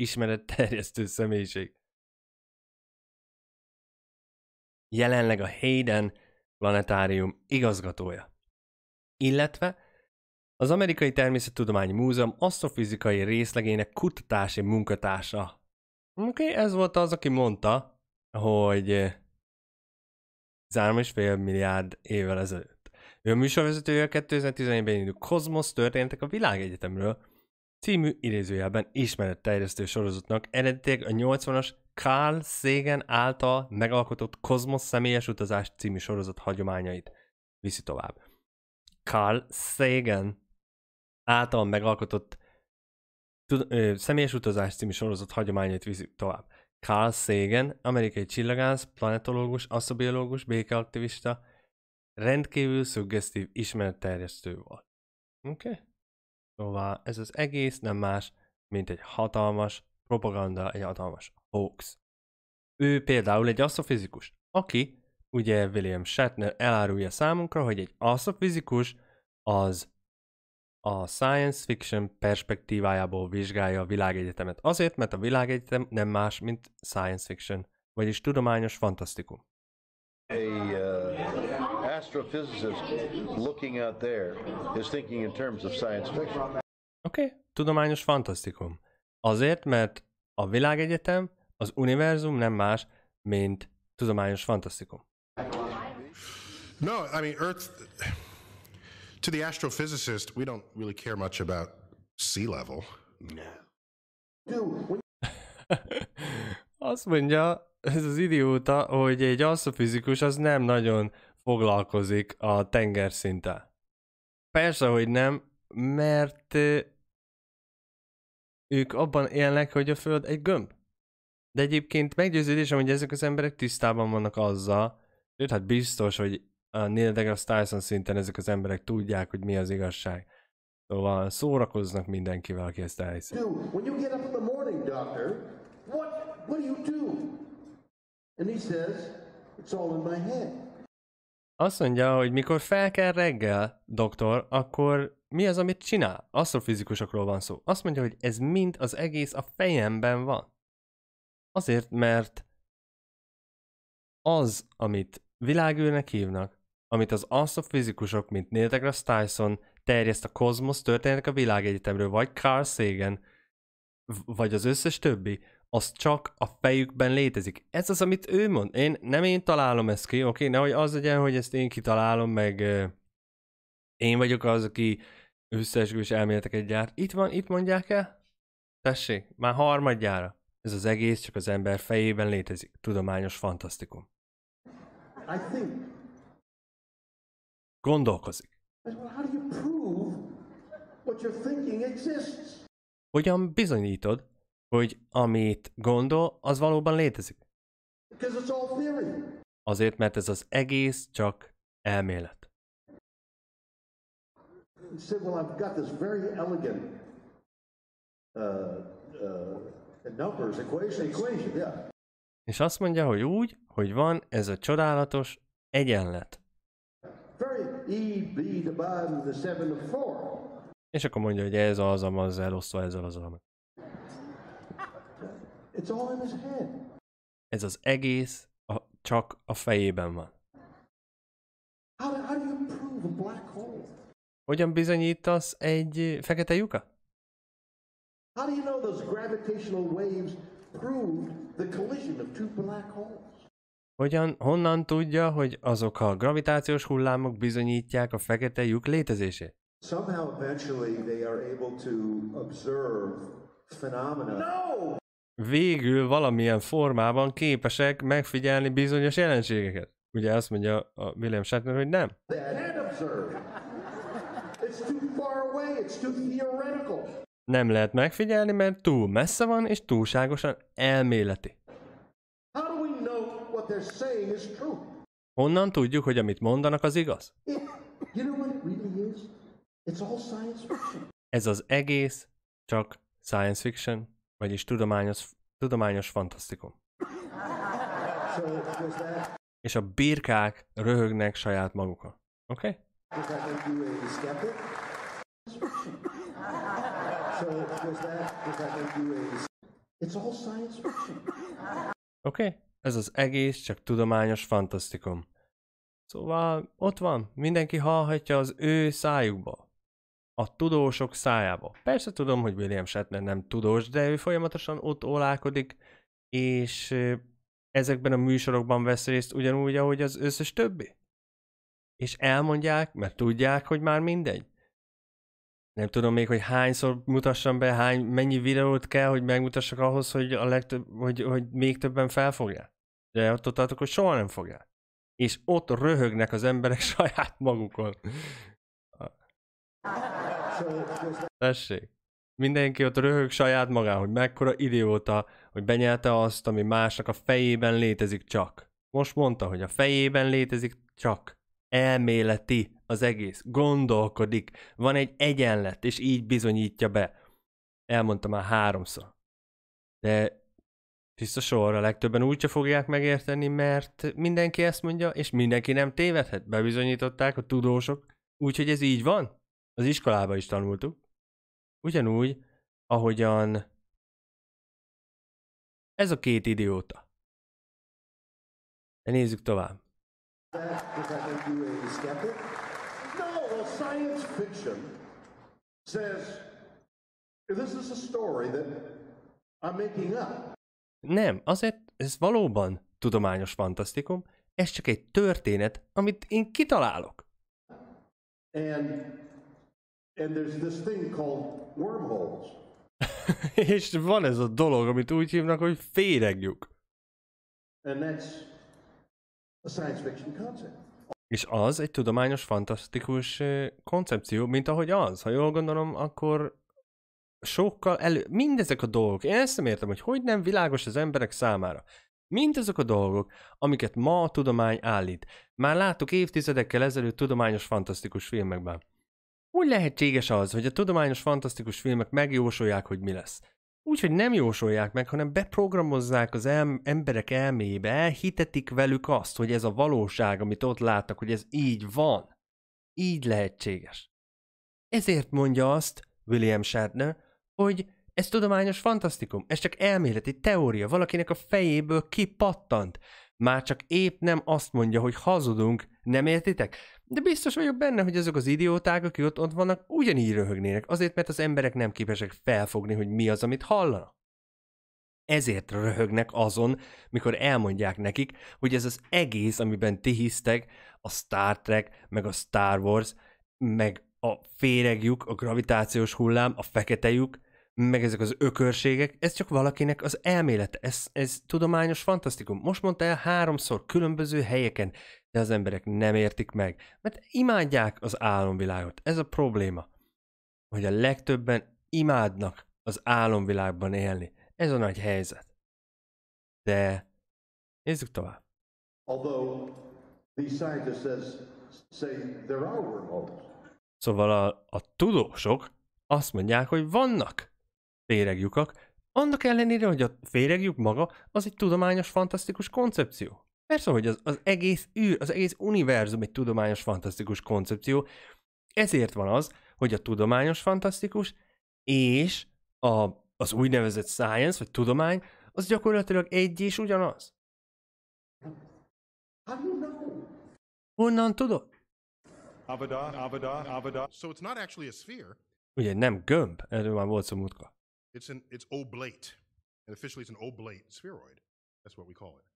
terjesztő személyiség. Jelenleg a Hayden Planetárium igazgatója. Illetve az Amerikai Természettudományi Múzeum asztrofizikai részlegének kutatási munkatársa. Oké, okay, ez volt az, aki mondta, hogy 3,5 eh, milliárd évvel ezelőtt. Ő a műsorvezetője 2011-ben indult Kozmosz történetek a világegyetemről című idézőjelben terjesztő sorozatnak eredetileg a 80-as Carl Sagan által megalkotott Kozmosz személyes utazás című sorozat hagyományait viszi tovább. Carl Sagan által megalkotott ö, személyes utazás című sorozat hagyományait viszik tovább. Carl Sagan, amerikai csillagász, planetológus, asztrobiológus, békeaktivista, rendkívül szuggesztív ismeretterjesztő volt. Oké? Okay? Szóval ez az egész nem más, mint egy hatalmas propaganda, egy hatalmas hoax. Ő például egy asztrofizikus, aki, ugye William Shatner elárulja számunkra, hogy egy asztrofizikus az a science fiction perspektívájából vizsgálja a világegyetemet. Azért, mert a világegyetem nem más, mint science fiction, vagyis tudományos fantasztikum. A, uh, astrophysicist looking out there is thinking in terms of science fiction. Oké, okay. tudományos fantasztikum. Azért, mert a világegyetem, az univerzum nem más, mint tudományos fantasztikum. No, I mean, Earth to the astrophysicist, we don't really care much about sea level. Azt mondja ez az idióta, hogy egy asztrofizikus az nem nagyon foglalkozik a tengerszinttel. Persze, hogy nem, mert ők abban élnek, hogy a Föld egy gömb. De egyébként meggyőződésem, hogy ezek az emberek tisztában vannak azzal, sőt, hát biztos, hogy a Neil deGrasse Tyson szinten ezek az emberek tudják, hogy mi az igazság. Szóval szórakoznak mindenkivel, aki ezt elhiszi. When you get up in the morning, doctor, what, what do you do? And he says, it's all in my head. Azt mondja, hogy mikor fel kell reggel, doktor, akkor mi az, amit csinál? Asztrofizikusokról van szó. Azt mondja, hogy ez mind az egész a fejemben van. Azért, mert az, amit világűrnek hívnak, amit az asztrofizikusok, mint Neil deGrasse Tyson terjeszt a kozmosz történetek a világegyetemről, vagy Carl Sagan, vagy az összes többi, az csak a fejükben létezik. Ez az, amit ő mond. Én, nem én találom ezt ki, oké? Okay? Nehogy az legyen, hogy ezt én kitalálom, meg euh, én vagyok az, aki összeesküvés elméleteket gyárt. Itt van, itt mondják el? Tessék, már harmadjára. Ez az egész csak az ember fejében létezik. Tudományos fantasztikum. I think Gondolkozik. Hogyan bizonyítod, hogy amit gondol, az valóban létezik? Azért, mert ez az egész csak elmélet. Uh, uh, És azt mondja, hogy úgy, hogy van ez a csodálatos egyenlet. Very E, És akkor mondja, hogy ez az amaz elosztva ezzel az almat. Ez az egész a, csak a fejében van. Hogyan bizonyítasz egy fekete lyuka? How do you know those gravitational waves proved the collision of two black holes? Hogyan, honnan tudja, hogy azok a gravitációs hullámok bizonyítják a fekete lyuk létezését? Somehow eventually they are able to observe phenomena. No! Végül valamilyen formában képesek megfigyelni bizonyos jelenségeket. Ugye azt mondja a William Shatner, hogy nem. Nem lehet megfigyelni, mert túl messze van és túlságosan elméleti. Honnan tudjuk, hogy amit mondanak, az igaz? Ez az egész csak science fiction, vagyis tudományos, tudományos fantasztikum. És a birkák röhögnek saját magukon. Oké? Okay? Oké? Okay? Ez az egész csak tudományos fantasztikum. Szóval ott van, mindenki hallhatja az ő szájukba. A tudósok szájába. Persze tudom, hogy William Shatner nem tudós, de ő folyamatosan ott ólálkodik, és ezekben a műsorokban vesz részt ugyanúgy, ahogy az összes többi. És elmondják, mert tudják, hogy már mindegy nem tudom még, hogy hányszor mutassam be, hány, mennyi videót kell, hogy megmutassak ahhoz, hogy, a legtöbb, hogy, hogy még többen felfogják. De ott tartok, hogy soha nem fogják. És ott röhögnek az emberek saját magukon. Tessék. Mindenki ott röhög saját magán, hogy mekkora idióta, hogy benyelte azt, ami másnak a fejében létezik csak. Most mondta, hogy a fejében létezik csak elméleti az egész, gondolkodik, van egy egyenlet, és így bizonyítja be. Elmondtam már háromszor. De tiszta sorra legtöbben úgyse fogják megérteni, mert mindenki ezt mondja, és mindenki nem tévedhet. Bebizonyították a tudósok, úgyhogy ez így van. Az iskolában is tanultuk. Ugyanúgy, ahogyan ez a két idióta. De nézzük tovább. That, that science fiction says, this is a story that I'm making up. Nem, azért ez valóban tudományos fantasztikum, ez csak egy történet, amit én kitalálok. And, and there's this thing called wormholes. És van ez a dolog, amit úgy hívnak, hogy féregjuk. And that's a science fiction concept. És az egy tudományos, fantasztikus koncepció, mint ahogy az. Ha jól gondolom, akkor sokkal elő... Mindezek a dolgok, én ezt nem értem, hogy hogy nem világos az emberek számára. Mindezek a dolgok, amiket ma a tudomány állít. Már láttuk évtizedekkel ezelőtt tudományos fantasztikus filmekben. Úgy lehetséges az, hogy a tudományos fantasztikus filmek megjósolják, hogy mi lesz úgy, hogy nem jósolják meg, hanem beprogramozzák az el, emberek elmébe, hitetik velük azt, hogy ez a valóság, amit ott láttak, hogy ez így van. Így lehetséges. Ezért mondja azt William Shatner, hogy ez tudományos fantasztikum, ez csak elméleti teória, valakinek a fejéből kipattant. Már csak épp nem azt mondja, hogy hazudunk, nem értitek? De biztos vagyok benne, hogy azok az idióták, akik ott, ott vannak, ugyanígy röhögnének, azért, mert az emberek nem képesek felfogni, hogy mi az, amit hallanak. Ezért röhögnek azon, mikor elmondják nekik, hogy ez az egész, amiben ti hisztek, a Star Trek, meg a Star Wars, meg a féregjuk, a gravitációs hullám, a fekete lyuk, meg ezek az ökörségek, ez csak valakinek az elmélete, ez, ez tudományos fantasztikum. Most mondta el háromszor különböző helyeken, de az emberek nem értik meg, mert imádják az álomvilágot. Ez a probléma, hogy a legtöbben imádnak az álomvilágban élni. Ez a nagy helyzet. De nézzük tovább. Although these scientists say there are wormholes. Szóval a, a tudósok azt mondják, hogy vannak féregjukak, annak ellenére, hogy a féregjuk maga az egy tudományos, fantasztikus koncepció. Persze, hogy az, az egész űr, az egész univerzum egy tudományos fantasztikus koncepció. Ezért van az, hogy a tudományos fantasztikus és a, az úgynevezett science, vagy tudomány, az gyakorlatilag egy és ugyanaz. Honnan tudod? So it's not actually a sphere. Ugye nem gömb, erről már volt szó It's an it's oblate. And officially it's an oblate spheroid. That's what we call it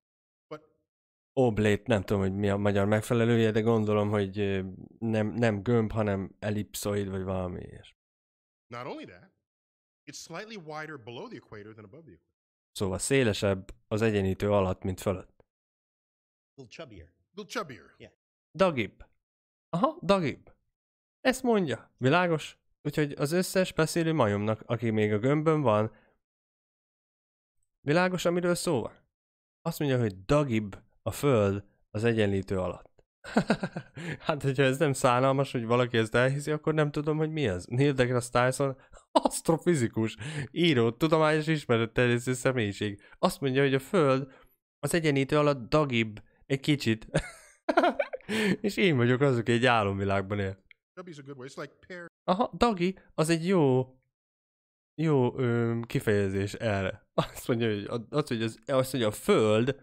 oblate, nem tudom, hogy mi a magyar megfelelője, de gondolom, hogy nem, nem gömb, hanem ellipsoid vagy valami és. Not only that, it's slightly wider below the equator than above the equator. Szóval szélesebb az egyenítő alatt, mint fölött. Little chubbier. Little chubbier. Yeah. Dagibb. Aha, dagibb. Ezt mondja. Világos? Úgyhogy az összes beszélő majomnak, aki még a gömbön van, világos, amiről szó van? Azt mondja, hogy dagibb a föld az egyenlítő alatt. hát, hogyha ez nem szánalmas, hogy valaki ezt elhiszi, akkor nem tudom, hogy mi az. Neil deGrasse Tyson asztrofizikus, író, tudományos ismeret terjesztő személyiség. Azt mondja, hogy a föld az egyenlítő alatt dagibb egy kicsit. És én vagyok az, aki egy álomvilágban él. Aha, dagi, az egy jó jó ö, kifejezés erre. Azt mondja, hogy, az, hogy, az, azt mondja, a föld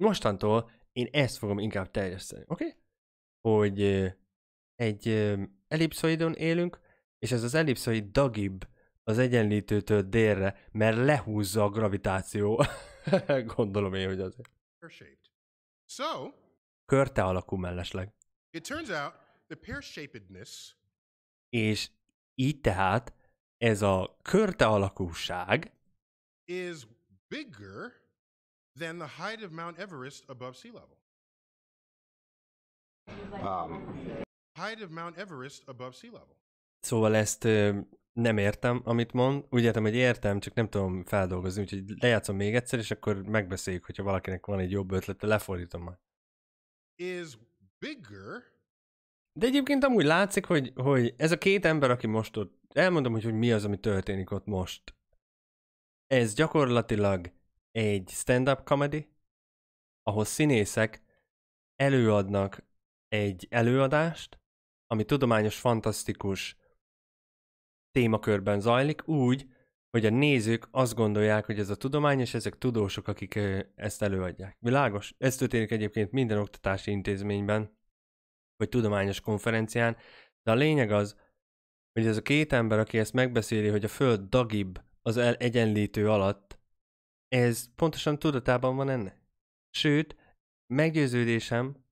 mostantól én ezt fogom inkább terjeszteni, oké? Okay? Hogy egy ellipszoidon élünk, és ez az ellipszoid dagibb az egyenlítőtől délre, mert lehúzza a gravitáció. Gondolom én, hogy azért. Körte alakú mellesleg. és így tehát ez a körte alakúság is bigger than the height of Mount Everest above sea level. Um. Height of Mount Everest above sea level. Szóval ezt nem értem, amit mond. Úgy értem, hogy értem, csak nem tudom feldolgozni, úgyhogy lejátszom még egyszer, és akkor megbeszéljük, hogyha valakinek van egy jobb ötlete, lefordítom majd. Is bigger de egyébként amúgy látszik, hogy, hogy ez a két ember, aki most ott, elmondom, hogy, hogy mi az, ami történik ott most. Ez gyakorlatilag egy stand-up comedy, ahol színészek előadnak egy előadást, ami tudományos, fantasztikus témakörben zajlik, úgy, hogy a nézők azt gondolják, hogy ez a tudomány, és ezek tudósok, akik ezt előadják. Világos? Ez történik egyébként minden oktatási intézményben, vagy tudományos konferencián, de a lényeg az, hogy ez a két ember, aki ezt megbeszéli, hogy a Föld dagibb az egyenlítő alatt, ez pontosan tudatában van ennek. Sőt, meggyőződésem,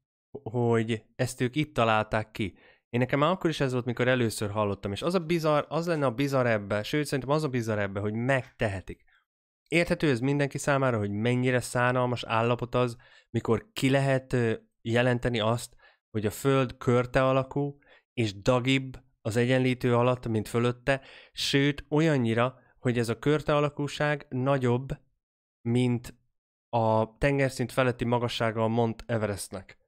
hogy ezt ők itt találták ki. Én nekem már akkor is ez volt, mikor először hallottam, és az a bizarr, az lenne a bizar ebbe, sőt szerintem az a bizar ebbe, hogy megtehetik. Érthető ez mindenki számára, hogy mennyire szánalmas állapot az, mikor ki lehet jelenteni azt, hogy a Föld körte alakú, és dagibb az egyenlítő alatt, mint fölötte, sőt olyannyira, hogy ez a körte alakúság nagyobb, mint a tengerszint feletti magassága a Mont Everestnek,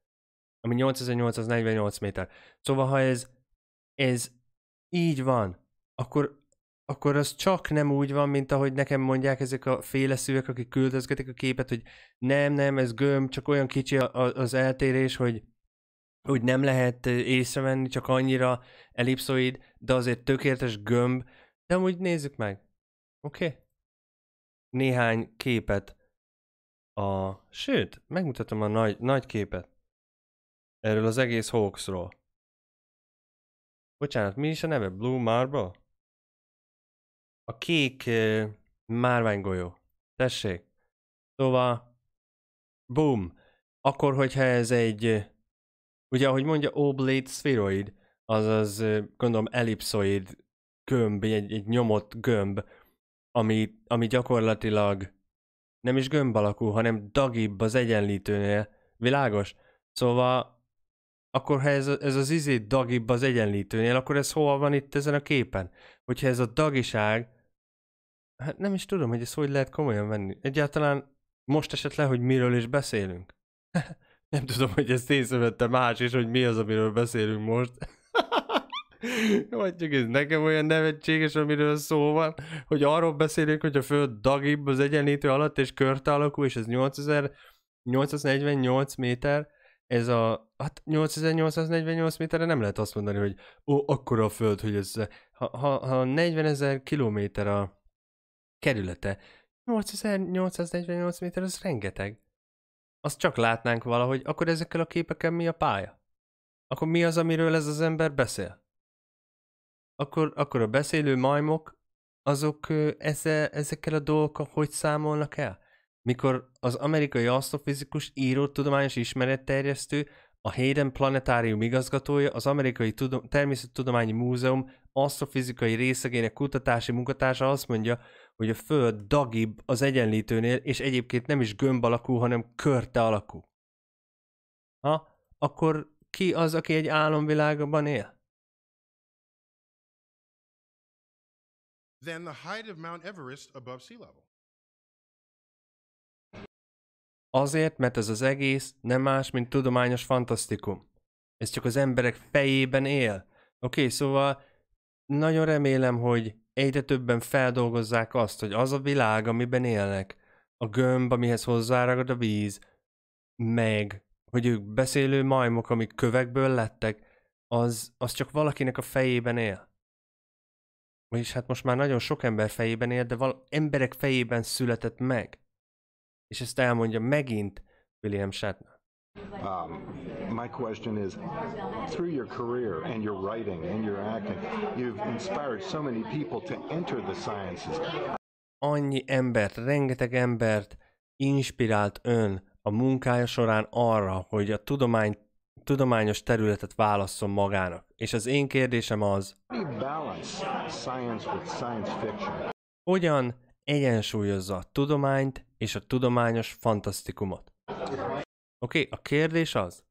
ami 8848 méter. Szóval, ha ez, ez így van, akkor, akkor az csak nem úgy van, mint ahogy nekem mondják ezek a féleszűek, akik küldözgetik a képet, hogy nem, nem, ez gömb, csak olyan kicsi az eltérés, hogy, hogy nem lehet észrevenni, csak annyira elipszoid, de azért tökéletes gömb. De amúgy nézzük meg. Oké? Okay? néhány képet a... Sőt, megmutatom a nagy, nagy képet erről az egész Hawksról. Bocsánat, mi is a neve? Blue Marble? A kék uh, márványgolyó. Tessék. Szóval, boom. Akkor, hogyha ez egy, ugye ahogy mondja, oblate spheroid, azaz gondolom ellipsoid gömb, egy, egy nyomott gömb, ami, ami gyakorlatilag nem is gömb alakú, hanem dagibb az egyenlítőnél. Világos? Szóval akkor ha ez, ez az izé dagibb az egyenlítőnél, akkor ez hol van itt ezen a képen? Hogyha ez a dagiság, hát nem is tudom, hogy ezt hogy lehet komolyan venni. Egyáltalán most esett le, hogy miről is beszélünk. nem tudom, hogy ezt észrevette más is, hogy mi az, amiről beszélünk most. Mondjuk ez nekem olyan nevetséges, amiről szó van, hogy arról beszélünk, hogy a föld dagibb az egyenlítő alatt és kört alakú, és ez 8848 méter, ez a, hát 8848 méterre nem lehet azt mondani, hogy ó, akkora a föld, hogy ez, ha, ha, ha 40 ezer kilométer a kerülete, 8848 méter, az rengeteg. Azt csak látnánk valahogy, akkor ezekkel a képekkel mi a pálya? Akkor mi az, amiről ez az ember beszél? akkor, akkor a beszélő majmok, azok ezzel, ezekkel a dolgokkal hogy számolnak el? Mikor az amerikai asztrofizikus író, tudományos ismeretterjesztő, a Hayden Planetárium igazgatója, az Amerikai Tudom- Természettudományi Múzeum asztrofizikai részegének kutatási munkatársa azt mondja, hogy a Föld dagibb az egyenlítőnél, és egyébként nem is gömb alakú, hanem körte alakú. Ha? Akkor ki az, aki egy álomvilágban él? than the height of Mount Everest above sea level. Azért, mert ez az egész nem más, mint tudományos fantasztikum. Ez csak az emberek fejében él. Oké, okay, szóval nagyon remélem, hogy egyre többen feldolgozzák azt, hogy az a világ, amiben élnek, a gömb, amihez hozzáragad a víz, meg, hogy ők beszélő majmok, amik kövekből lettek, az, az csak valakinek a fejében él. Vagyis hát most már nagyon sok ember fejében él, de val- emberek fejében született meg. És ezt elmondja megint William Shatner. Um, my question is through your career and your writing and your acting, you've inspired so many people to enter the sciences. Annyi embert, rengeteg embert inspirált ön a munkája során arra, hogy a tudomány tudományos területet válasszon magának. És az én kérdésem az, hogyan egyensúlyozza a tudományt és a tudományos fantasztikumot? Oké, okay, a kérdés az,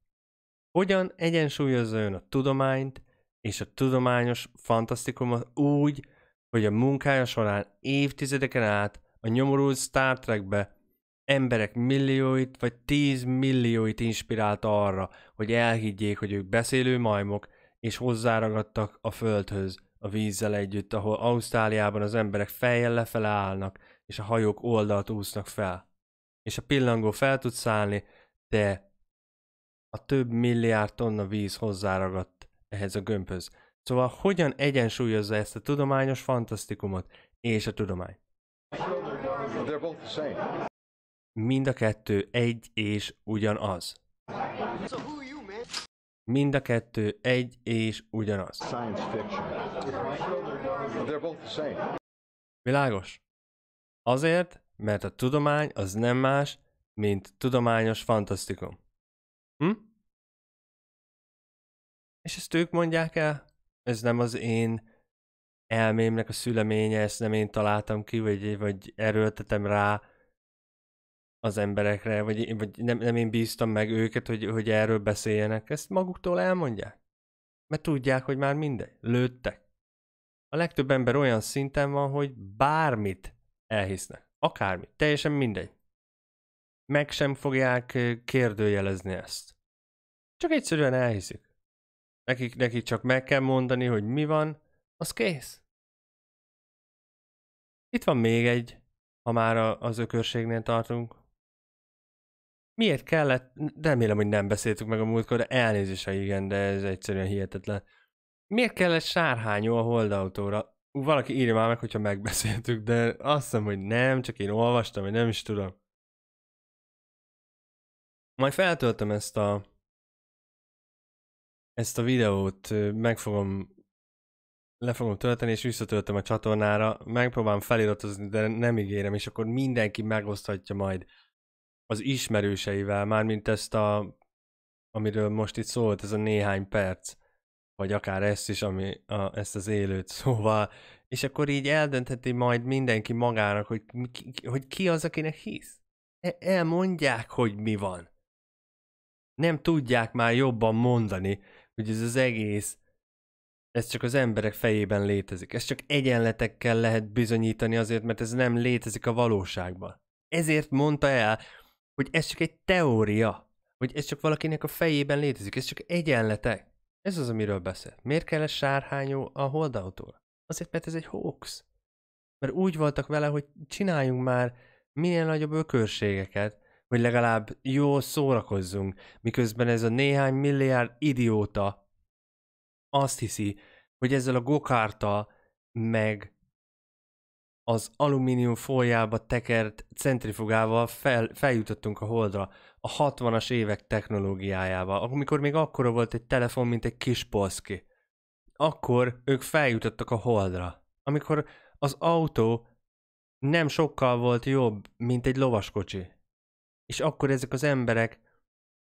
hogyan egyensúlyozza ön a tudományt és a tudományos fantasztikumot úgy, hogy a munkája során évtizedeken át a nyomorult Star Trekbe emberek millióit vagy tíz millióit inspirálta arra, hogy elhiggyék, hogy ők beszélő majmok, és hozzáragadtak a földhöz, a vízzel együtt, ahol Ausztráliában az emberek fejjel lefele állnak, és a hajók oldalt úsznak fel. És a pillangó fel tud szállni, de a több milliárd tonna víz hozzáragadt ehhez a gömbhöz. Szóval hogyan egyensúlyozza ezt a tudományos fantasztikumot és a tudomány? They're both the same. Mind a kettő egy és ugyanaz. Mind a kettő egy és ugyanaz. Világos? Azért, mert a tudomány az nem más, mint tudományos fantasztikum. Hm? És ezt ők mondják el? Ez nem az én elmémnek a szüleménye, ezt nem én találtam ki, vagy, vagy erőltetem rá az emberekre, vagy, vagy nem, nem én bíztam meg őket, hogy, hogy erről beszéljenek. Ezt maguktól elmondják. Mert tudják, hogy már mindegy. Lőttek. A legtöbb ember olyan szinten van, hogy bármit elhisznek. Akármit. Teljesen mindegy. Meg sem fogják kérdőjelezni ezt. Csak egyszerűen elhiszik. Nekik, nekik csak meg kell mondani, hogy mi van, az kész. Itt van még egy, ha már az ökörségnél tartunk. Miért kellett, remélem, hogy nem beszéltük meg a múltkor, de elnézést, ha igen, de ez egyszerűen hihetetlen. Miért kellett sárhányó a holdautóra? Valaki írja már meg, hogyha megbeszéltük, de azt hiszem, hogy nem, csak én olvastam, vagy nem is tudom. Majd feltöltöm ezt a ezt a videót, meg fogom le fogom tölteni, és visszatöltöm a csatornára, megpróbálom feliratozni, de nem ígérem, és akkor mindenki megoszthatja majd az ismerőseivel, mármint ezt a, amiről most itt szólt, ez a néhány perc, vagy akár ezt is, ami, a, ezt az élőt, szóval, és akkor így eldöntheti majd mindenki magának, hogy, hogy ki az, akinek hisz. E, elmondják, hogy mi van. Nem tudják már jobban mondani, hogy ez az egész, ez csak az emberek fejében létezik. Ez csak egyenletekkel lehet bizonyítani azért, mert ez nem létezik a valóságban. Ezért mondta el, hogy ez csak egy teória, hogy ez csak valakinek a fejében létezik, ez csak egyenletek. Ez az, amiről beszél. Miért kell ez sárhányó a holdoutól? Azért, mert ez egy hoax. Mert úgy voltak vele, hogy csináljunk már minél nagyobb ökörségeket, hogy legalább jól szórakozzunk, miközben ez a néhány milliárd idióta azt hiszi, hogy ezzel a gokárta meg az alumínium fóliába tekert centrifugával fel, feljutottunk a holdra a 60-as évek technológiájával, amikor még akkora volt egy telefon, mint egy kis polszki. Akkor ők feljutottak a holdra, amikor az autó nem sokkal volt jobb, mint egy lovaskocsi. És akkor ezek az emberek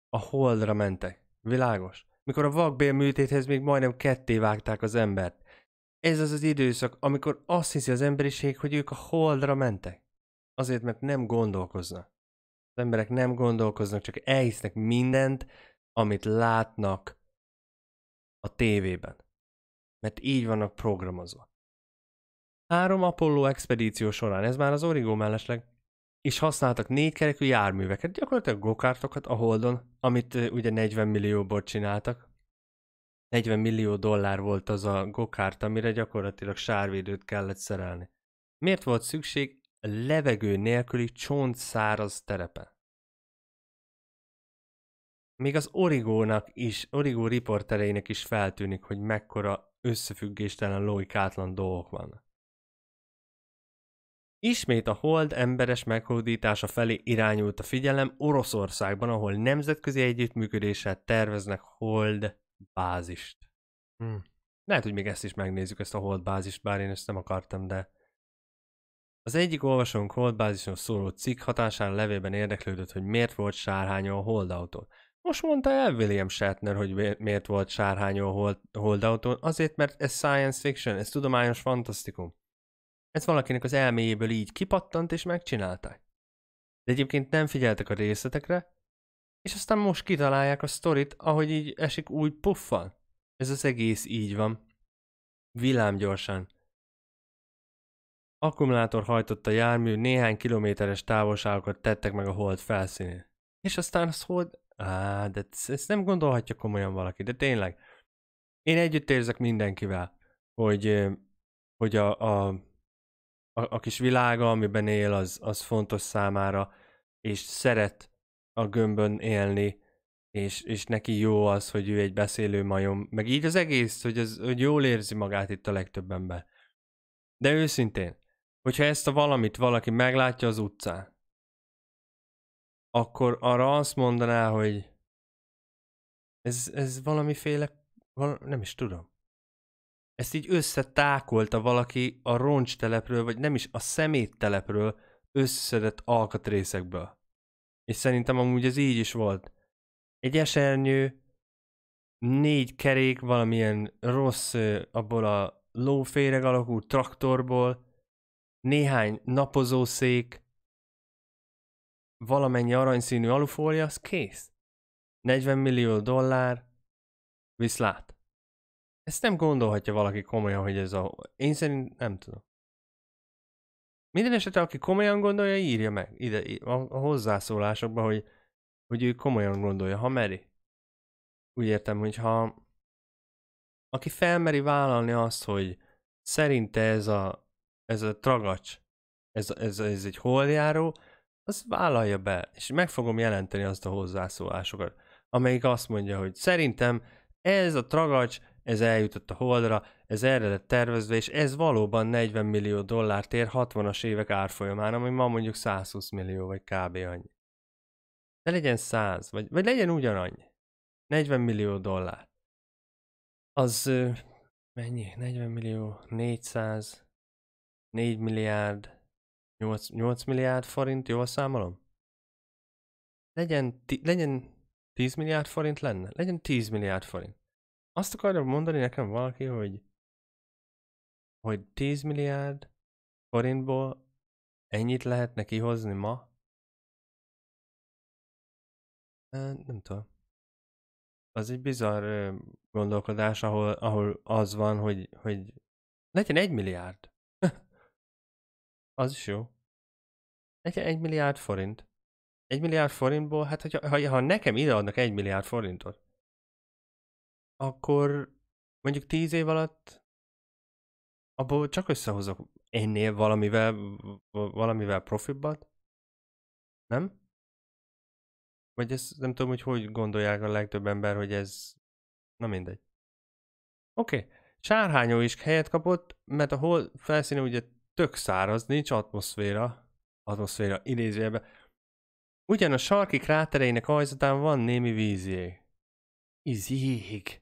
a holdra mentek. Világos? Mikor a vakbél műtéthez még majdnem ketté vágták az embert. Ez az az időszak, amikor azt hiszi az emberiség, hogy ők a holdra mentek. Azért, mert nem gondolkoznak. Az emberek nem gondolkoznak, csak elhisznek mindent, amit látnak a tévében. Mert így vannak programozva. Három Apollo expedíció során, ez már az origó mellesleg, és használtak négykerekű járműveket, gyakorlatilag gokártokat a Holdon, amit ugye 40 millióból csináltak, 40 millió dollár volt az a gokárt, amire gyakorlatilag sárvédőt kellett szerelni. Miért volt szükség levegő nélküli csontszáraz terepe? Még az Origónak is, Origó riportereinek is feltűnik, hogy mekkora összefüggéstelen logikátlan dolgok van. Ismét a hold emberes meghódítása felé irányult a figyelem Oroszországban, ahol nemzetközi együttműködéssel terveznek hold bázist. Hmm. Lehet, hogy még ezt is megnézzük, ezt a holdbázist, bár én ezt nem akartam, de... Az egyik olvasónk holdbázison szóló cikk hatására levélben érdeklődött, hogy miért volt sárhányó a holdautón. Most mondta el William Shatner, hogy miért volt sárhányó a hold, holdautón, azért, mert ez science fiction, ez tudományos fantasztikum. Ez valakinek az elméjéből így kipattant és megcsinálták. De egyébként nem figyeltek a részletekre, és aztán most kitalálják a sztorit, ahogy így esik új puffal. Ez az egész így van. Villámgyorsan. Akkumulátor hajtott a jármű, néhány kilométeres távolságokat tettek meg a hold felszínén. És aztán az hold... Á, de ezt nem gondolhatja komolyan valaki, de tényleg. Én együtt érzek mindenkivel, hogy, hogy a, a, a, a kis világa, amiben él, az, az fontos számára, és szeret a gömbön élni, és, és neki jó az, hogy ő egy beszélő majom, meg így az egész, hogy, ez, hogy jól érzi magát itt a legtöbb ember. De őszintén, hogyha ezt a valamit valaki meglátja az utcán, akkor arra azt mondaná, hogy ez, ez valamiféle, val, nem is tudom. Ezt így összetákolta valaki a roncstelepről, vagy nem is a szeméttelepről összeszedett alkatrészekből és szerintem amúgy ez így is volt. Egy esernyő, négy kerék valamilyen rossz, abból a lóféreg alakú traktorból, néhány napozószék, valamennyi aranyszínű alufólia, az kész. 40 millió dollár, viszlát. Ezt nem gondolhatja valaki komolyan, hogy ez a... Én szerint nem tudom. Minden esetre, aki komolyan gondolja, írja meg ide a, hozzászólásokba, hogy, hogy ő komolyan gondolja, ha meri. Úgy értem, hogy ha aki felmeri vállalni azt, hogy szerinte ez a, ez a tragacs, ez, ez, ez egy holjáró, az vállalja be, és meg fogom jelenteni azt a hozzászólásokat, amelyik azt mondja, hogy szerintem ez a tragacs, ez eljutott a holdra, ez erre lett tervezve, és ez valóban 40 millió dollárt ér 60-as évek árfolyamán, ami ma mondjuk 120 millió, vagy kb. annyi. De legyen 100, vagy, vagy legyen ugyanannyi. 40 millió dollár. Az mennyi? 40 millió, 400, 4 milliárd, 8, 8 milliárd forint, jól számolom? Legyen, legyen 10 milliárd forint lenne? Legyen 10 milliárd forint. Azt akarja mondani nekem valaki, hogy hogy 10 milliárd forintból ennyit lehetne kihozni ma? Nem tudom. Az egy bizarr gondolkodás, ahol, ahol az van, hogy, hogy legyen egy milliárd. az is jó. Legyen egy milliárd forint. Egy milliárd forintból, hát hogyha, ha, ha nekem ide adnak egy milliárd forintot, akkor mondjuk tíz év alatt abból csak összehozok ennél valamivel, valamivel profibbat, nem? Vagy ezt nem tudom, hogy hogy gondolják a legtöbb ember, hogy ez... Na mindegy. Oké. Okay. Sárhányó is helyet kapott, mert a hol felszíne ugye tök száraz, nincs atmoszféra, atmoszféra idézőjelben. Ugyan a sarki krátereinek ajzatán van némi vízjég. Íz jég.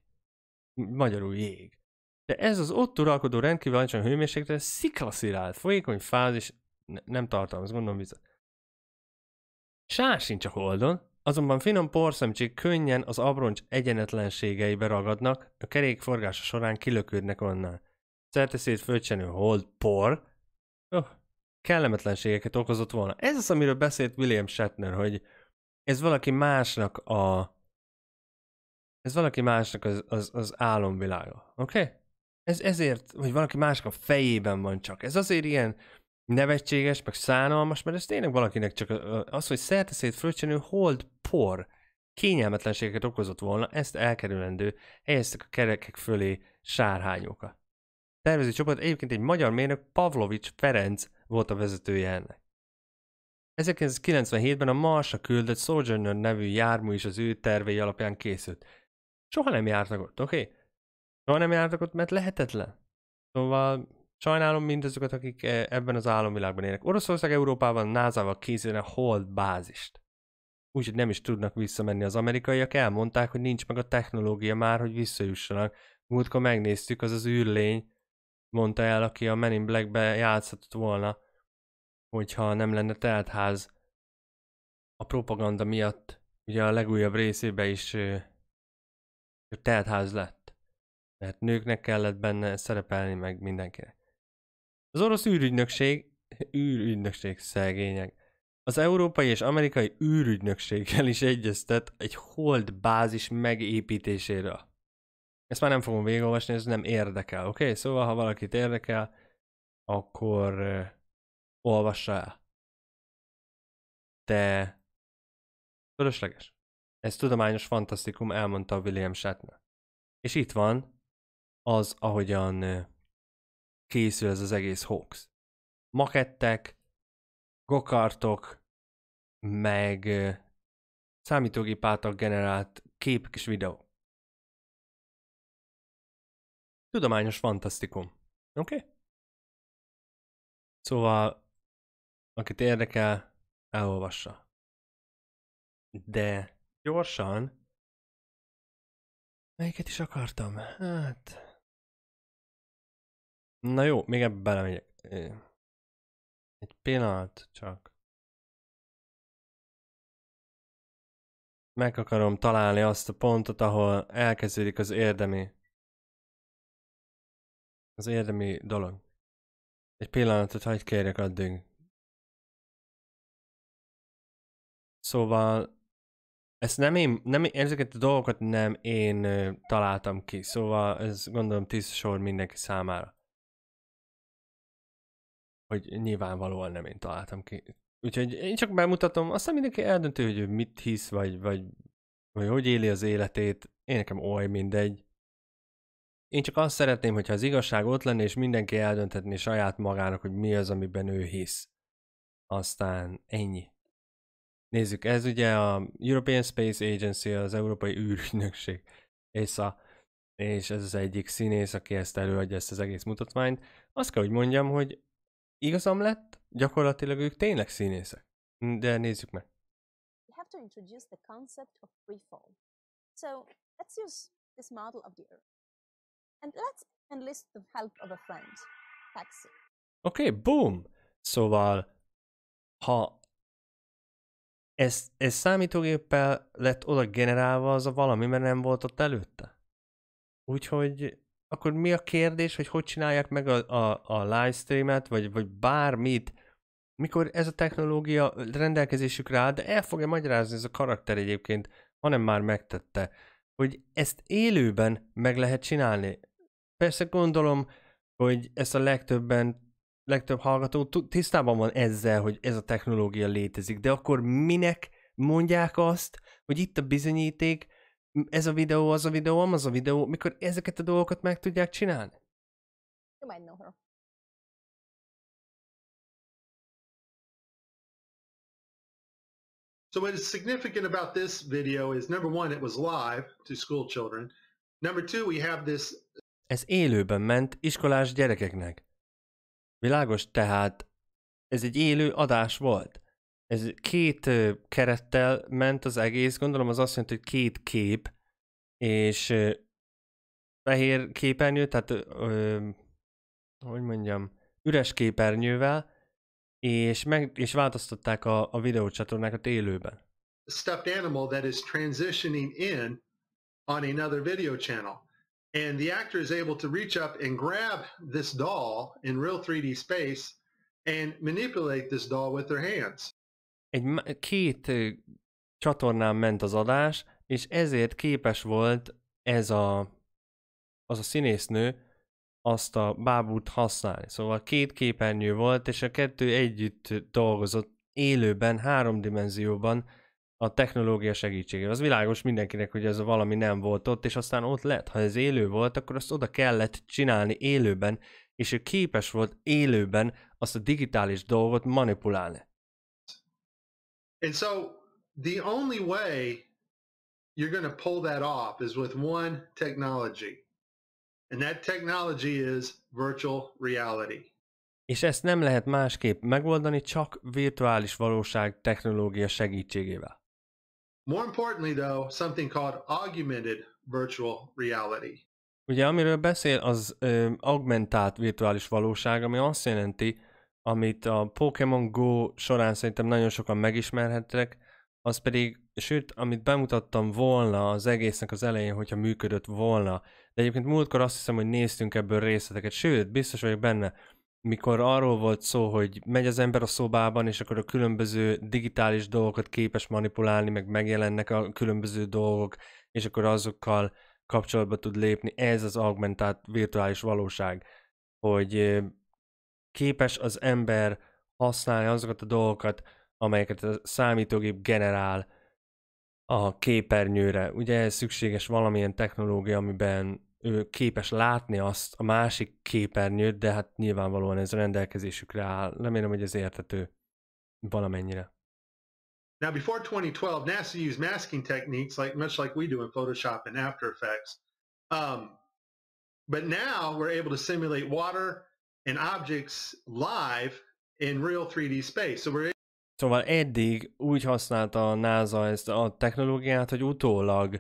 Magyarul jég de ez az ott uralkodó rendkívül alacsony hőmérsékletre sziklaszirált, folyékony fázis ne, nem tartalmaz, gondolom vissza. Sár sincs a holdon, azonban finom porszemcsék könnyen az abroncs egyenetlenségeibe ragadnak, a kerék forgása során kilökődnek onnan. Szerteszét fölcsenő hold por, oh, kellemetlenségeket okozott volna. Ez az, amiről beszélt William Shatner, hogy ez valaki másnak a ez valaki másnak az, az, az álomvilága, oké? Okay? Ez ezért, hogy valaki másnak a fejében van csak. Ez azért ilyen nevetséges, meg szánalmas, mert ez tényleg valakinek csak az, hogy szerteszét fölcsenő hold por kényelmetlenségeket okozott volna, ezt elkerülendő, helyeztek a kerekek fölé sárhányokat. Tervező csoport egyébként egy magyar mérnök Pavlovics Ferenc volt a vezetője ennek. 1997-ben a Marsra küldött Sojourner nevű jármű is az ő tervei alapján készült. Soha nem jártak ott, oké? Okay? Soha nem jártak ott, mert lehetetlen. Szóval sajnálom mindazokat, akik e, ebben az álomvilágban élnek. Oroszország Európában NASA-val készül hold bázist. Úgyhogy nem is tudnak visszamenni az amerikaiak, elmondták, hogy nincs meg a technológia már, hogy visszajussanak. Múltkor megnéztük, az az űrlény, mondta el, aki a Men in Black-be játszhatott volna, hogyha nem lenne teltház a propaganda miatt, ugye a legújabb részébe is teltház lett mert nőknek kellett benne szerepelni meg mindenkinek. Az orosz űrügynökség, űrügynökség szegények, az európai és amerikai űrügynökséggel is egyeztet egy hold bázis megépítéséről. Ezt már nem fogom végigolvasni, ez nem érdekel, oké? Okay? Szóval, ha valakit érdekel, akkor uh, olvassa el. De fölösleges. Ez tudományos fantasztikum, elmondta William Shatner. És itt van az, ahogyan készül ez az egész hoax. Makettek, gokartok, meg számítógép által generált képek és videó. Tudományos fantasztikum. Oké? Okay? Szóval, akit érdekel, elolvassa. De gyorsan, melyiket is akartam? Hát, Na jó, még ebbe belemegyek. Egy pillanat csak. Meg akarom találni azt a pontot, ahol elkezdődik az érdemi. Az érdemi dolog. Egy pillanatot hagyd kérjek addig. Szóval ezt nem én, nem, ezeket a dolgokat nem én találtam ki, szóval ez gondolom tíz sor mindenki számára hogy nyilvánvalóan nem én találtam ki. Úgyhogy én csak bemutatom, aztán mindenki eldönti, hogy ő mit hisz, vagy, vagy, vagy hogy éli az életét. Én nekem oly mindegy. Én csak azt szeretném, hogyha az igazság ott lenne, és mindenki eldönthetné saját magának, hogy mi az, amiben ő hisz. Aztán ennyi. Nézzük, ez ugye a European Space Agency, az Európai űrügynökség. a és ez az egyik színész, aki ezt előadja, ezt az egész mutatványt. Azt kell, hogy mondjam, hogy igazam lett, gyakorlatilag ők tényleg színészek. De nézzük meg. We have to introduce the concept of freefall. So let's use this model of the Earth. And let's enlist the help of a friend, taxi. Oké, okay, boom! Szóval, ha ez, ez számítógéppel lett oda generálva az a valami, mert nem volt ott előtte. Úgyhogy akkor mi a kérdés, hogy hogy csinálják meg a, a, a livestreamet, vagy, vagy bármit, mikor ez a technológia rendelkezésükre áll, de el fogja magyarázni ez a karakter egyébként, hanem már megtette, hogy ezt élőben meg lehet csinálni. Persze gondolom, hogy ezt a legtöbben, legtöbb hallgató tisztában van ezzel, hogy ez a technológia létezik, de akkor minek mondják azt, hogy itt a bizonyíték, ez a videó, az a videó, az a videó, mikor ezeket a dolgokat meg tudják csinálni? Jó, no. So what is significant about this video is number one, it was live to school children. Number two, we have this. Ez élőben ment iskolás gyerekeknek. Világos tehát, ez egy élő adás volt. Ez két kerettel ment az egész, gondolom az azt jelenti, hogy két kép, és fehér képernyő, tehát ö, hogy mondjam, üres képernyővel, és, meg, és változtatták a, a videócsatornákat élőben. A stuffed animal that is transitioning in on another video channel. And the actor is able to reach up and grab this doll in real 3D space and manipulate this doll with their hands egy, két csatornán ment az adás, és ezért képes volt ez a, az a színésznő azt a bábút használni. Szóval két képernyő volt, és a kettő együtt dolgozott élőben, háromdimenzióban a technológia segítségével. Az világos mindenkinek, hogy ez a valami nem volt ott, és aztán ott lett. Ha ez élő volt, akkor azt oda kellett csinálni élőben, és ő képes volt élőben azt a digitális dolgot manipulálni. And so the only way you're going to pull that off is with one technology. And that technology is virtual reality. És ezt nem lehet másképp megoldani, csak virtuális valóság technológia segítségével. More importantly though, something called augmented virtual reality. Ugye amiről beszél az ö, augmentált virtuális valóság, ami azt jelenti, amit a Pokémon Go során szerintem nagyon sokan megismerhettek, az pedig, sőt, amit bemutattam volna az egésznek az elején, hogyha működött volna. De egyébként múltkor azt hiszem, hogy néztünk ebből részleteket, sőt, biztos vagyok benne, mikor arról volt szó, hogy megy az ember a szobában, és akkor a különböző digitális dolgokat képes manipulálni, meg megjelennek a különböző dolgok, és akkor azokkal kapcsolatba tud lépni. Ez az augmentált virtuális valóság, hogy képes az ember használni azokat a dolgokat, amelyeket a számítógép generál a képernyőre. Ugye ez szükséges valamilyen technológia, amiben ő képes látni azt a másik képernyőt, de hát nyilvánvalóan ez a rendelkezésükre áll. Remélem, hogy ez értető valamennyire. Now, before 2012, NASA used masking techniques, like much like we do in Photoshop and After Effects. Um, but now we're able to simulate water, and objects live in real 3D space. So we're Szóval eddig úgy használta a NASA ezt a technológiát, hogy utólag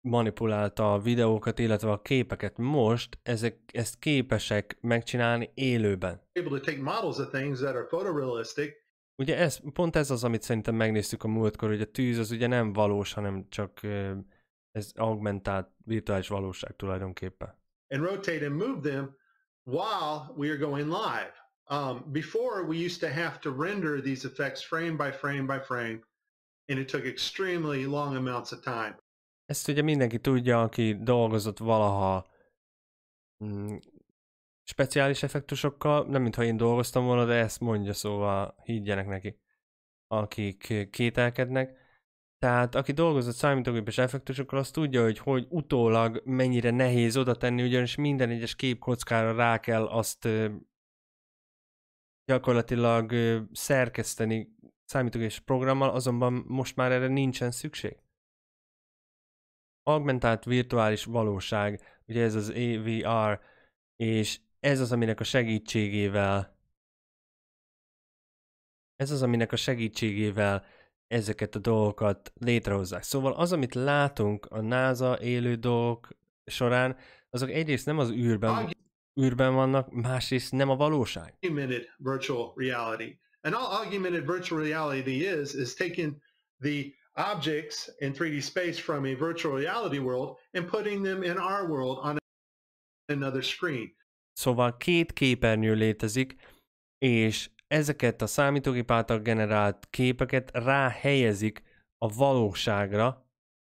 manipulálta a videókat, illetve a képeket. Most ezek, ezt képesek megcsinálni élőben. Ugye ez, pont ez az, amit szerintem megnéztük a múltkor, hogy a tűz az ugye nem valós, hanem csak ez augmentált virtuális valóság tulajdonképpen. And rotate and move them while we are going live. Um, before, we used to have to render these effects frame by frame by frame, and it took extremely long amounts of time. Ezt ugye mindenki tudja, aki dolgozott valaha mm, speciális effektusokkal, nem mintha én dolgoztam volna, de ezt mondja, szóval higgyenek neki, akik kételkednek. Tehát aki dolgozott számítógépes effektusokkal, az tudja, hogy, hogy utólag mennyire nehéz oda tenni, ugyanis minden egyes képkockára rá kell azt gyakorlatilag szerkeszteni számítógépes programmal, azonban most már erre nincsen szükség. Augmentált virtuális valóság, ugye ez az AVR, és ez az, aminek a segítségével ez az, aminek a segítségével ezeket a dolgokat létrehozzák. Szóval az, amit látunk a NASA élő dolgok során, azok egyrészt nem az űrben, űrben vannak, másrészt nem a valóság. Augmented virtual reality. And all augmented virtual reality is, is taking the objects in 3D space from a virtual reality world and putting them in our world on another screen. Szóval két képernyő létezik, és ezeket a számítógép által generált képeket ráhelyezik a valóságra,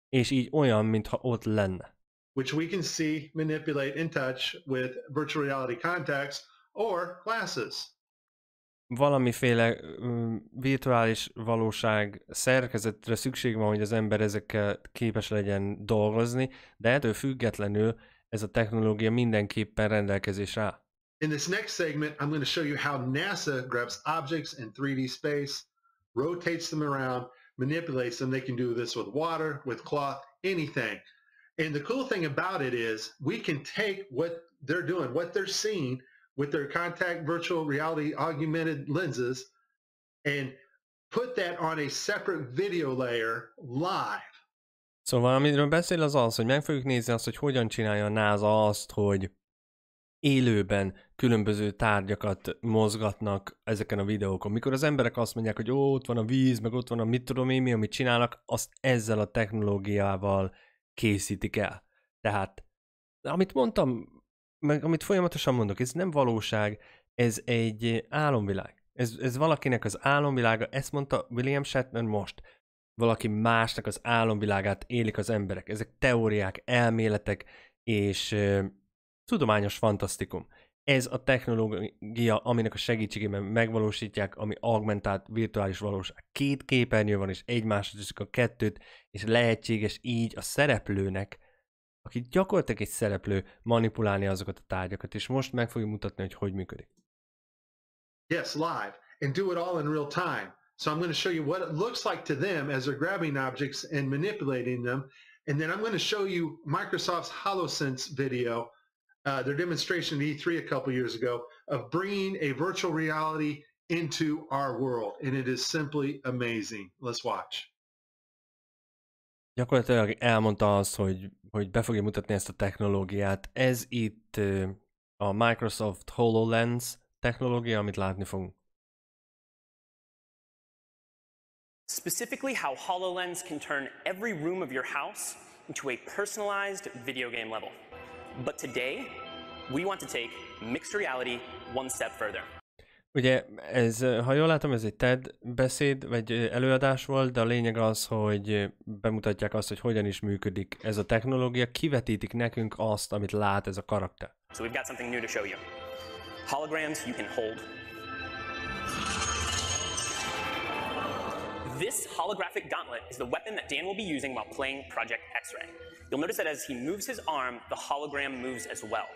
és így olyan, mintha ott lenne. Which we can see, manipulate in touch with virtual reality contacts or glasses. Valamiféle virtuális valóság szerkezetre szükség van, hogy az ember ezekkel képes legyen dolgozni, de ettől függetlenül ez a technológia mindenképpen rendelkezés áll. In this next segment, I'm going to show you how NASA grabs objects in 3D space, rotates them around, manipulates them. They can do this with water, with cloth, anything. And the cool thing about it is we can take what they're doing, what they're seeing with their contact virtual reality augmented lenses and put that on a separate video layer live. Szóval amiről beszél az az, hogy meg fogjuk nézni azt, hogy hogyan csinálja a NASA azt, hogy élőben különböző tárgyakat mozgatnak ezeken a videókon. Mikor az emberek azt mondják, hogy ó, ott van a víz, meg ott van a mit tudom én mi, amit csinálnak, azt ezzel a technológiával készítik el. Tehát, amit mondtam, meg amit folyamatosan mondok, ez nem valóság, ez egy álomvilág. Ez, ez valakinek az álomvilága, ezt mondta William Shatner most. Valaki másnak az álomvilágát élik az emberek. Ezek teóriák, elméletek, és tudományos fantasztikum. Ez a technológia, aminek a segítségében megvalósítják, ami augmentált virtuális valóság. Két képernyő van, és egymásra a kettőt, és lehetséges így a szereplőnek, aki gyakorlatilag egy szereplő, manipulálni azokat a tárgyakat, és most meg fogjuk mutatni, hogy hogy működik. Yes, live, and do it all in real time. So I'm going to show you what it looks like to them as they're grabbing objects and manipulating them. And then I'm going to show you Microsoft's HoloSense video Uh, their demonstration at E3 a couple years ago of bringing a virtual reality into our world, and it is simply amazing. Let's watch. Gyakorlatilag elmondta azt, hogy, hogy be fogja mutatni ezt a technológiát. Ez itt a Microsoft HoloLens technológia, amit látni fogunk. Specifically how HoloLens can turn every room of your house into a personalized video game level. But today, we want to take mixed reality one step further. Ugye ez, ha jól látom, ez egy TED beszéd, vagy előadás volt, de a lényeg az, hogy bemutatják azt, hogy hogyan is működik ez a technológia, kivetítik nekünk azt, amit lát ez a karakter. So we've got something new to show you. Holograms you can hold, This holographic gauntlet is the weapon that Dan will be using while playing Project X-Ray. You'll notice that as he moves his arm, the hologram moves as well.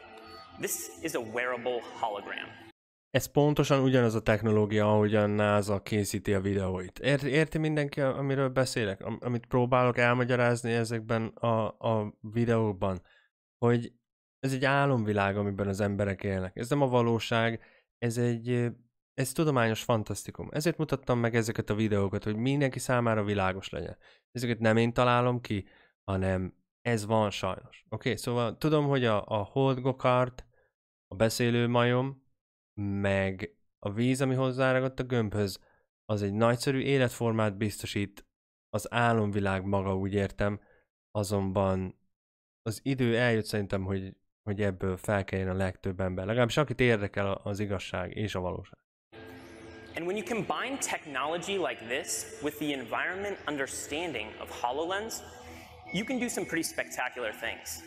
This is a wearable hologram. Ez pontosan ugyanaz a technológia, ahogy a NASA készíti a videóit. Érti, érti mindenki, amiről beszélek, Am- amit próbálok elmagyarázni ezekben a, a videókban, hogy ez egy álomvilág, amiben az emberek élnek. Ez nem a valóság, ez egy ez tudományos fantasztikum. Ezért mutattam meg ezeket a videókat, hogy mindenki számára világos legyen. Ezeket nem én találom ki, hanem ez van sajnos. Oké, okay, szóval tudom, hogy a, a gokart, a beszélő majom, meg a víz, ami hozzáragadt a gömbhöz, az egy nagyszerű életformát biztosít, az álomvilág maga, úgy értem, azonban az idő eljött szerintem, hogy, hogy ebből felkeljen a legtöbb ember. Legalábbis akit érdekel az igazság és a valóság. And when you combine technology like this with the environment understanding of HoloLens, you can do some pretty spectacular things.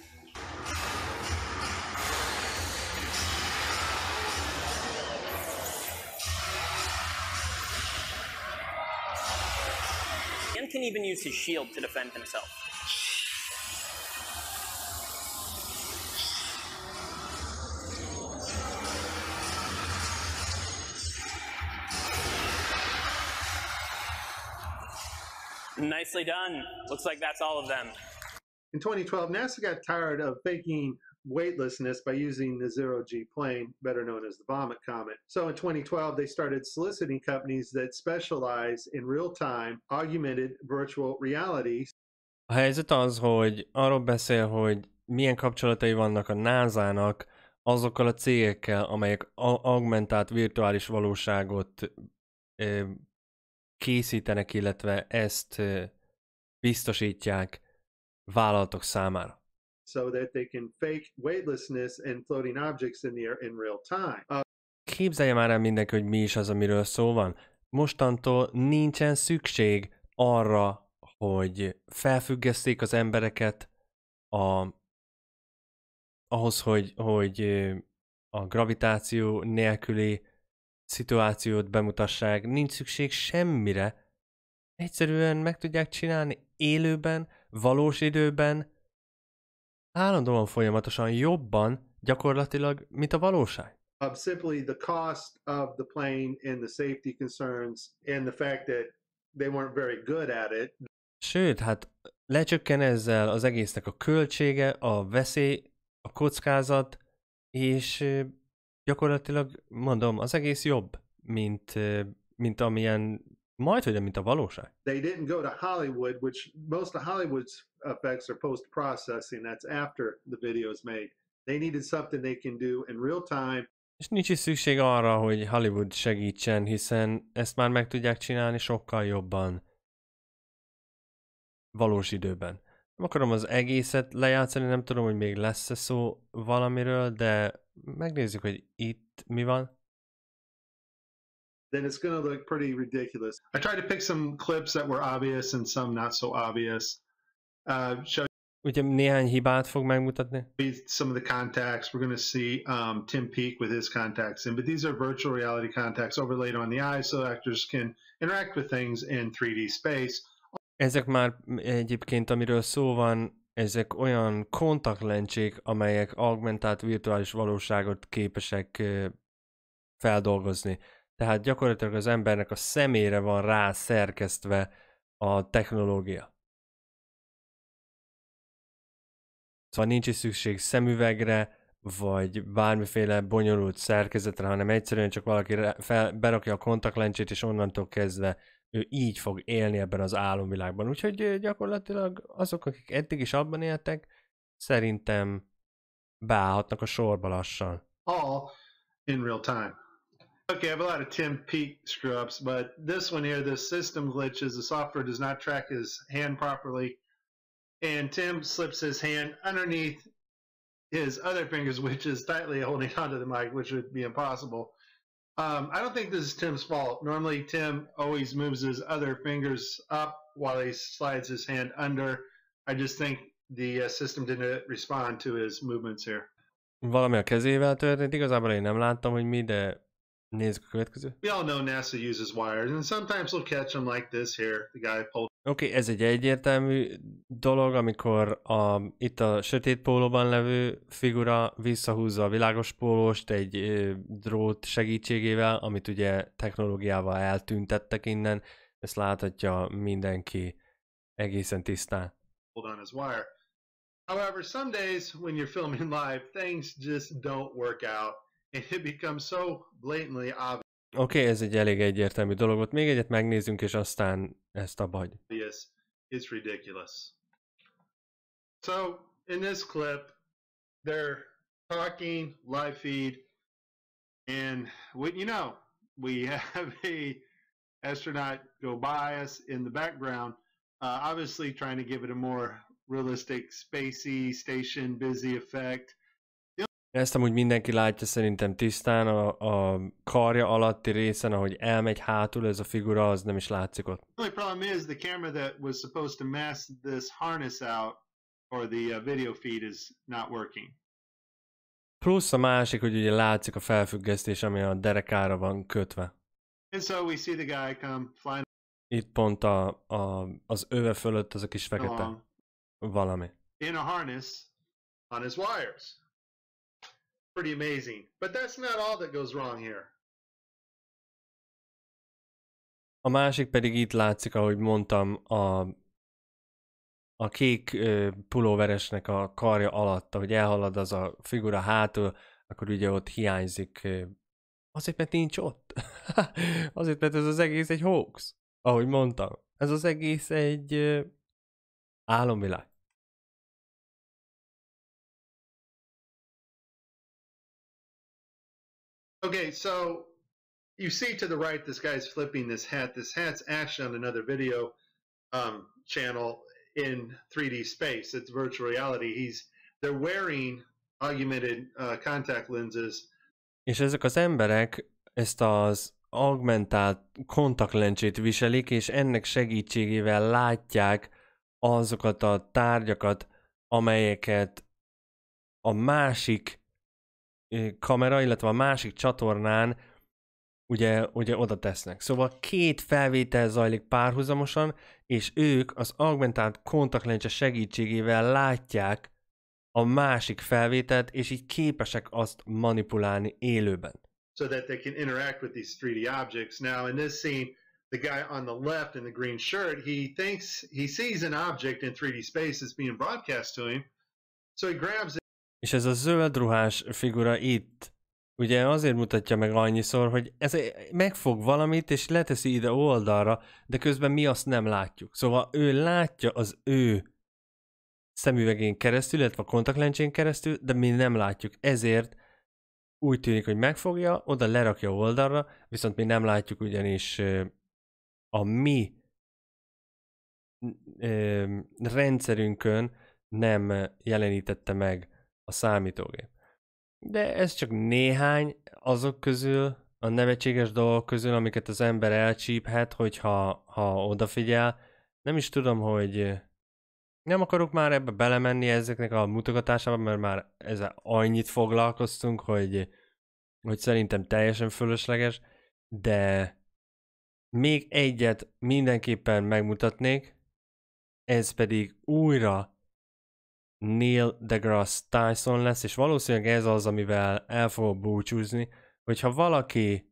And can even use his shield to defend himself. Nicely done. Looks like that's all of them. In 2012, NASA got tired of faking weightlessness by using the zero G plane, better known as the Vomit Comet. So in 2012, they started soliciting companies that specialize in real time augmented virtual reality. A helyzet az, hogy arról beszél, hogy milyen kapcsolatai vannak a NASA-nak azokkal a cégekkel, amelyek augmentált virtuális valóságot készítenek, illetve ezt biztosítják vállalatok számára. So that they can fake weightlessness and floating objects in the air in real time. Uh, Képzelje már el mindenki, hogy mi is az, amiről szó van. Mostantól nincsen szükség arra, hogy felfüggesszék az embereket a, ahhoz, hogy, hogy a gravitáció nélküli szituációt bemutassák, nincs szükség semmire. Egyszerűen meg tudják csinálni élőben, valós időben, állandóan folyamatosan jobban, gyakorlatilag, mint a valóság. Of simply the cost of the plane and the safety concerns and the fact that they weren't very good at it. Sőt, hát lecsökken ezzel az egésznek a költsége, a veszély, a kockázat, és gyakorlatilag mondom, az egész jobb, mint, mint amilyen majd, hogy mint a valóság. They didn't go to Hollywood, which most of Hollywood's effects are post-processing, that's after the video is made. They needed something they can do in real time. És nincs is szükség arra, hogy Hollywood segítsen, hiszen ezt már meg tudják csinálni sokkal jobban valós időben. Nem akarom az egészet lejátszani, nem tudom, hogy még lesz-e szó valamiről, de megnézzük, hogy itt mi van. Then it's gonna look pretty ridiculous. I tried to pick some clips that were obvious and some not so obvious. Uh, show Ugye néhány hibát fog megmutatni. Some of the contacts. We're gonna see um, Tim Peak with his contacts in, but these are virtual reality contacts overlaid on the eyes, so actors can interact with things in 3D space. Ezek már egyébként, amiről szó van, ezek olyan kontaktlencsék, amelyek augmentált virtuális valóságot képesek feldolgozni. Tehát gyakorlatilag az embernek a szemére van rá szerkesztve a technológia. Szóval nincs is szükség szemüvegre, vagy bármiféle bonyolult szerkezetre, hanem egyszerűen csak valaki fel, berakja a kontaktlencsét, és onnantól kezdve ő így fog élni ebben az álomvilágban. Úgyhogy gyakorlatilag azok, akik eddig is abban éltek, szerintem beállhatnak a sorba lassan. All in real time. Okay, I have a lot of Tim Peak screw-ups, but this one here, the system glitch is The software does not track his hand properly, and Tim slips his hand underneath his other fingers, which is tightly holding onto the mic, which would be impossible. Um, I don't think this is Tim's fault. Normally, Tim always moves his other fingers up while he slides his hand under. I just think the uh, system didn't respond to his movements here. Valami a kezével történt, igazából én nem láttam, hogy mi, de Nézzük a következő. We all know NASA uses wires, and sometimes we'll catch them like this here. The guy pulled. Oké, okay, ez egy egyértelmű dolog, amikor a, itt a sötét pólóban levő figura visszahúzza a világos pólóst egy ö, drót segítségével, amit ugye technológiával eltüntettek innen. Ezt láthatja mindenki egészen tisztán. Hold on his wire. However, some days when you're filming live, things just don't work out. it becomes so blatantly obvious. okay, ez egy elég egyértelmű dolog. Ott még egyet megnézzünk, és aztán ezt a Yes, it's ridiculous. So, in this clip, they're talking, live feed, and what you know, we have a astronaut go by us in the background, uh, obviously trying to give it a more realistic, spacey, station busy effect. Ezt amúgy mindenki látja szerintem tisztán, a, a karja alatti részen, ahogy elmegy hátul ez a figura, az nem is látszik ott. The only problem is the camera that was supposed to mask this harness out, or the uh, video feed is not working. Plusz a másik, hogy ugye látszik a felfüggesztés, ami a derekára van kötve. And so we see the guy come flying. Itt pont a, a, az öve fölött az a kis fekete valami. In a harness on his wires pretty amazing. But that's not all that goes wrong here. A másik pedig itt látszik, ahogy mondtam, a, a kék ö, pulóveresnek a karja alatt, ahogy elhalad az a figura hátul, akkor ugye ott hiányzik. Ö, azért, mert nincs ott. azért, mert ez az egész egy hoax, ahogy mondtam. Ez az egész egy ö, álomvilág. Okay, so you see to the right, this guy's flipping this hat. This hat's actually on another video um, channel in 3D space. It's virtual reality. He's they're wearing augmented uh, contact lenses. És ezek az emberek ezt az augmentált kontaktlencsét viselik, és ennek segítségével látják azokat a tárgyakat, amelyeket a másik kamera, illetve a másik csatornán ugye, ugye oda tesznek. Szóval két felvétel zajlik párhuzamosan, és ők az augmentált kontaktlencse segítségével látják a másik felvételt, és így képesek azt manipulálni élőben. So that they can interact with these 3D objects. Now in this scene, the guy on the left in the green shirt, he thinks he sees an object in 3D space that's being broadcast to him. So he grabs it. És ez a zöld ruhás figura itt, ugye azért mutatja meg annyiszor, hogy ez eh, megfog valamit, és leteszi ide oldalra, de közben mi azt nem látjuk. Szóval ő látja az ő szemüvegén keresztül, illetve a kontaktlencsén keresztül, de mi nem látjuk. Ezért úgy tűnik, hogy megfogja, oda lerakja oldalra, viszont mi nem látjuk ugyanis a mi rendszerünkön nem jelenítette meg a számítógép. De ez csak néhány azok közül, a nevetséges dolgok közül, amiket az ember elcsíphet, hogyha ha odafigyel. Nem is tudom, hogy nem akarok már ebbe belemenni ezeknek a mutogatásába, mert már ezzel annyit foglalkoztunk, hogy, hogy szerintem teljesen fölösleges, de még egyet mindenképpen megmutatnék, ez pedig újra Neil deGrasse Tyson lesz, és valószínűleg ez az, amivel el fogok búcsúzni, hogyha valaki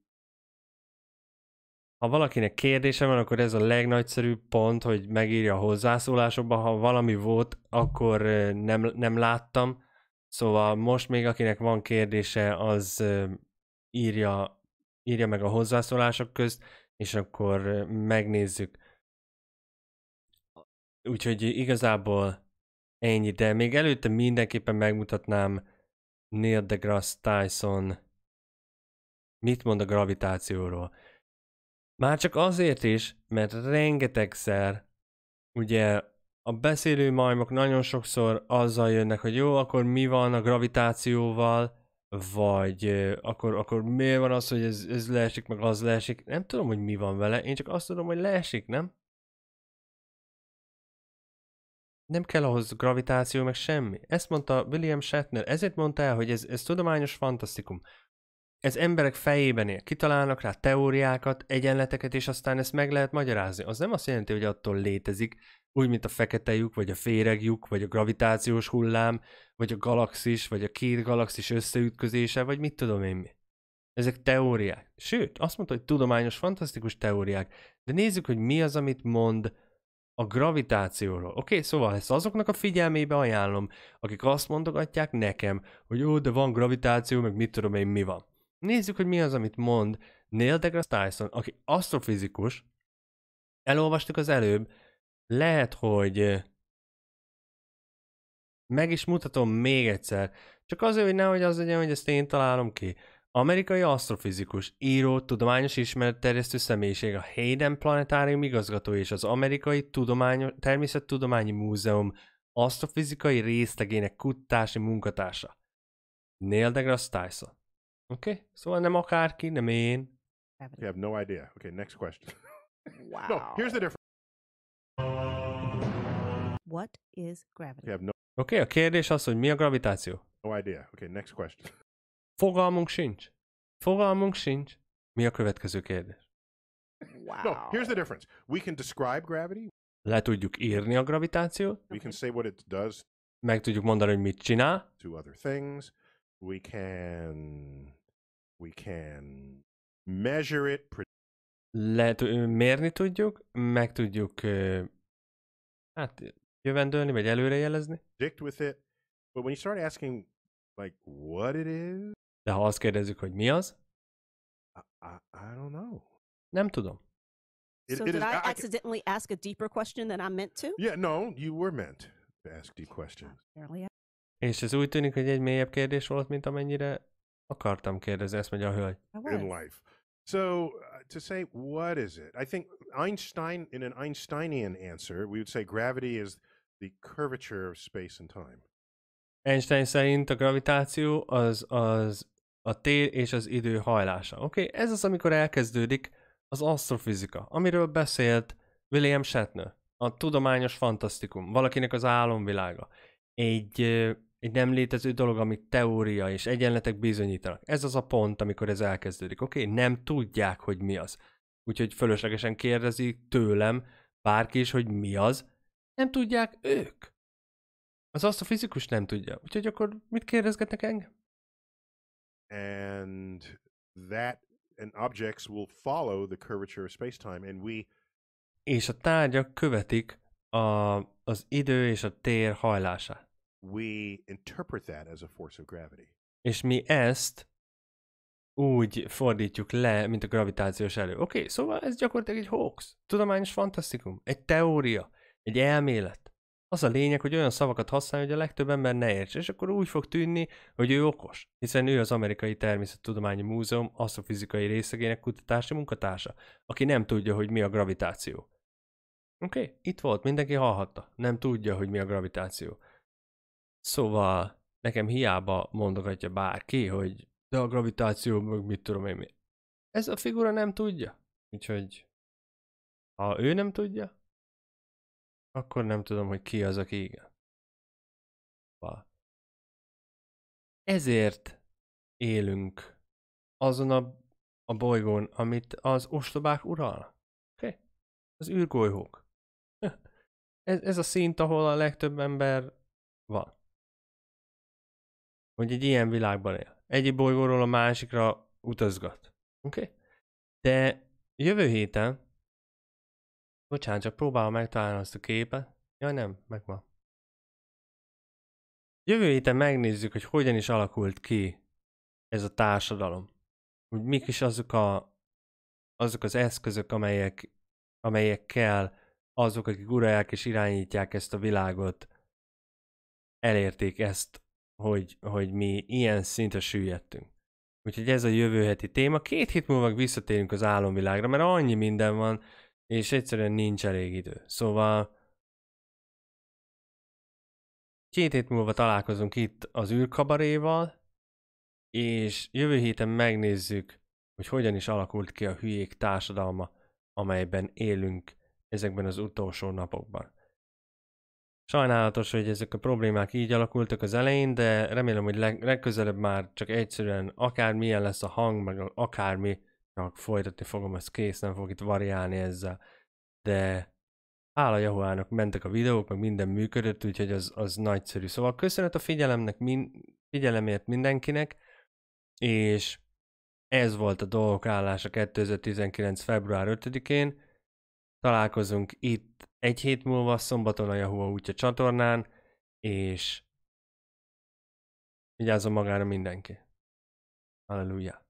ha valakinek kérdése van, akkor ez a legnagyszerűbb pont, hogy megírja a hozzászólásokba, ha valami volt, akkor nem, nem láttam, szóval most még akinek van kérdése, az írja, írja meg a hozzászólások közt, és akkor megnézzük. Úgyhogy igazából Ennyi, de még előtte mindenképpen megmutatnám Neil deGrasse Tyson mit mond a gravitációról. Már csak azért is, mert rengetegszer ugye a beszélő majmok nagyon sokszor azzal jönnek, hogy jó, akkor mi van a gravitációval, vagy akkor, akkor miért van az, hogy ez, ez leesik, meg az leesik. Nem tudom, hogy mi van vele, én csak azt tudom, hogy leesik, nem? Nem kell ahhoz gravitáció, meg semmi. Ezt mondta William Shatner, ezért mondta el, hogy ez, ez tudományos fantasztikum. Ez emberek fejében él, kitalálnak rá teóriákat, egyenleteket, és aztán ezt meg lehet magyarázni. Az nem azt jelenti, hogy attól létezik, úgy, mint a fekete lyuk, vagy a féreg lyuk, vagy a gravitációs hullám, vagy a galaxis, vagy a két galaxis összeütközése, vagy mit tudom én mi. Ezek teóriák. Sőt, azt mondta, hogy tudományos, fantasztikus teóriák. De nézzük, hogy mi az, amit mond a gravitációról. Oké, okay, szóval ezt azoknak a figyelmébe ajánlom, akik azt mondogatják nekem, hogy ó, de van gravitáció, meg mit tudom én, mi van. Nézzük, hogy mi az, amit mond Neil deGrasse Tyson, aki asztrofizikus, elolvastuk az előbb, lehet, hogy meg is mutatom még egyszer, csak azért, hogy nehogy az legyen, hogy ezt én találom ki. Amerikai asztrofizikus, író, tudományos ismeretterjesztő személyiség, a Hayden Planetárium igazgatója és az Amerikai Tudományos, Természettudományi Múzeum asztrofizikai részlegének kutatási munkatársa. Neil deGrasse Tyson. Oké? Okay? Szóval nem akárki, nem én. You have no idea. Okay, next question. wow. No, here's the difference. What is gravity? You have no... Oké, okay, a kérdés az, hogy mi a gravitáció? No idea. Okay, next question. Fogalmunk sincs. Fogalmunk sincs. Mi a következő kérdés? Wow. No, here's the difference. We can describe gravity. Le tudjuk írni a gravitációt. We can say what it does. Meg tudjuk mondani, hogy mit csinál. To other things. We can... We can measure it. Le, mérni tudjuk, meg tudjuk hát jövendőlni, vagy előrejelezni. Predict with it. But when you start asking like what it is, de ha azt kérdezzük, hogy mi az? I, I, don't know. Nem tudom. It, so it did is, I, I accidentally can... ask a deeper question than I meant to? Yeah, no, you were meant to ask deep questions. És ez úgy tűnik, hogy egy mélyebb kérdés volt, mint amennyire akartam kérdezni, ezt mondja a hölgy. In life. So uh, to say what is it? I think Einstein in an Einsteinian answer, we would say gravity is the curvature of space and time. Einstein szerint a gravitáció az az a tér és az idő hajlása. Oké, okay? ez az, amikor elkezdődik az asztrofizika, amiről beszélt William Shatner, a tudományos fantasztikum, valakinek az álomvilága. Egy, egy nem létező dolog, amit teória és egyenletek bizonyítanak. Ez az a pont, amikor ez elkezdődik. Oké, okay? nem tudják, hogy mi az. Úgyhogy fölöslegesen kérdezi tőlem bárki is, hogy mi az. Nem tudják ők. Az asztrofizikus nem tudja. Úgyhogy akkor mit kérdezgetnek engem? and that and objects will follow the curvature of space-time, and we és a tárgyak követik a, az idő és a tér hajlása. We interpret that as a force of gravity. És mi ezt úgy fordítjuk le, mint a gravitációs erő. Oké, okay, szóval ez gyakorlatilag egy hoax, tudományos fantasztikum, egy teória, egy elmélet. Az a lényeg, hogy olyan szavakat használ, hogy a legtöbb ember ne érts, és akkor úgy fog tűnni, hogy ő okos, hiszen ő az Amerikai Természettudományi Múzeum asztrofizikai részegének kutatási munkatársa, aki nem tudja, hogy mi a gravitáció. Oké, okay, itt volt, mindenki hallhatta, nem tudja, hogy mi a gravitáció. Szóval nekem hiába mondogatja bárki, hogy de a gravitáció, meg mit tudom én mi. Ez a figura nem tudja. Úgyhogy ha ő nem tudja, akkor nem tudom, hogy ki az, aki igen. Ezért élünk azon a, a bolygón, amit az ostobák ural. Oké? Okay? Az űrgolyhók. Ez, ez a szint, ahol a legtöbb ember van. Hogy egy ilyen világban él. Egyik bolygóról a másikra utazgat. Oké? Okay? De jövő héten Bocsánat, csak próbálom megtalálni azt a képet. Jaj nem, megvan. Jövő héten megnézzük, hogy hogyan is alakult ki ez a társadalom. Hogy mik is azok, a, azok az eszközök, amelyek, amelyekkel azok, akik uralják és irányítják ezt a világot, elérték ezt, hogy, hogy mi ilyen szintre süllyedtünk. Úgyhogy ez a jövő heti téma. Két hét múlva visszatérünk az álomvilágra, mert annyi minden van, és egyszerűen nincs elég idő. Szóval két hét múlva találkozunk itt az űrkabaréval, és jövő héten megnézzük, hogy hogyan is alakult ki a hülyék társadalma, amelyben élünk ezekben az utolsó napokban. Sajnálatos, hogy ezek a problémák így alakultak az elején, de remélem, hogy legközelebb már csak egyszerűen akármilyen lesz a hang, meg akármi, folytatni fogom, ez kész, nem fog itt variálni ezzel. De hála Jahuának mentek a videók, meg minden működött, úgyhogy az, az nagyszerű. Szóval köszönet a figyelemnek, min, figyelemért mindenkinek, és ez volt a dolgok állása 2019. február 5-én. Találkozunk itt egy hét múlva, szombaton a Yahoo útja csatornán, és vigyázzon magára mindenki. Halleluja!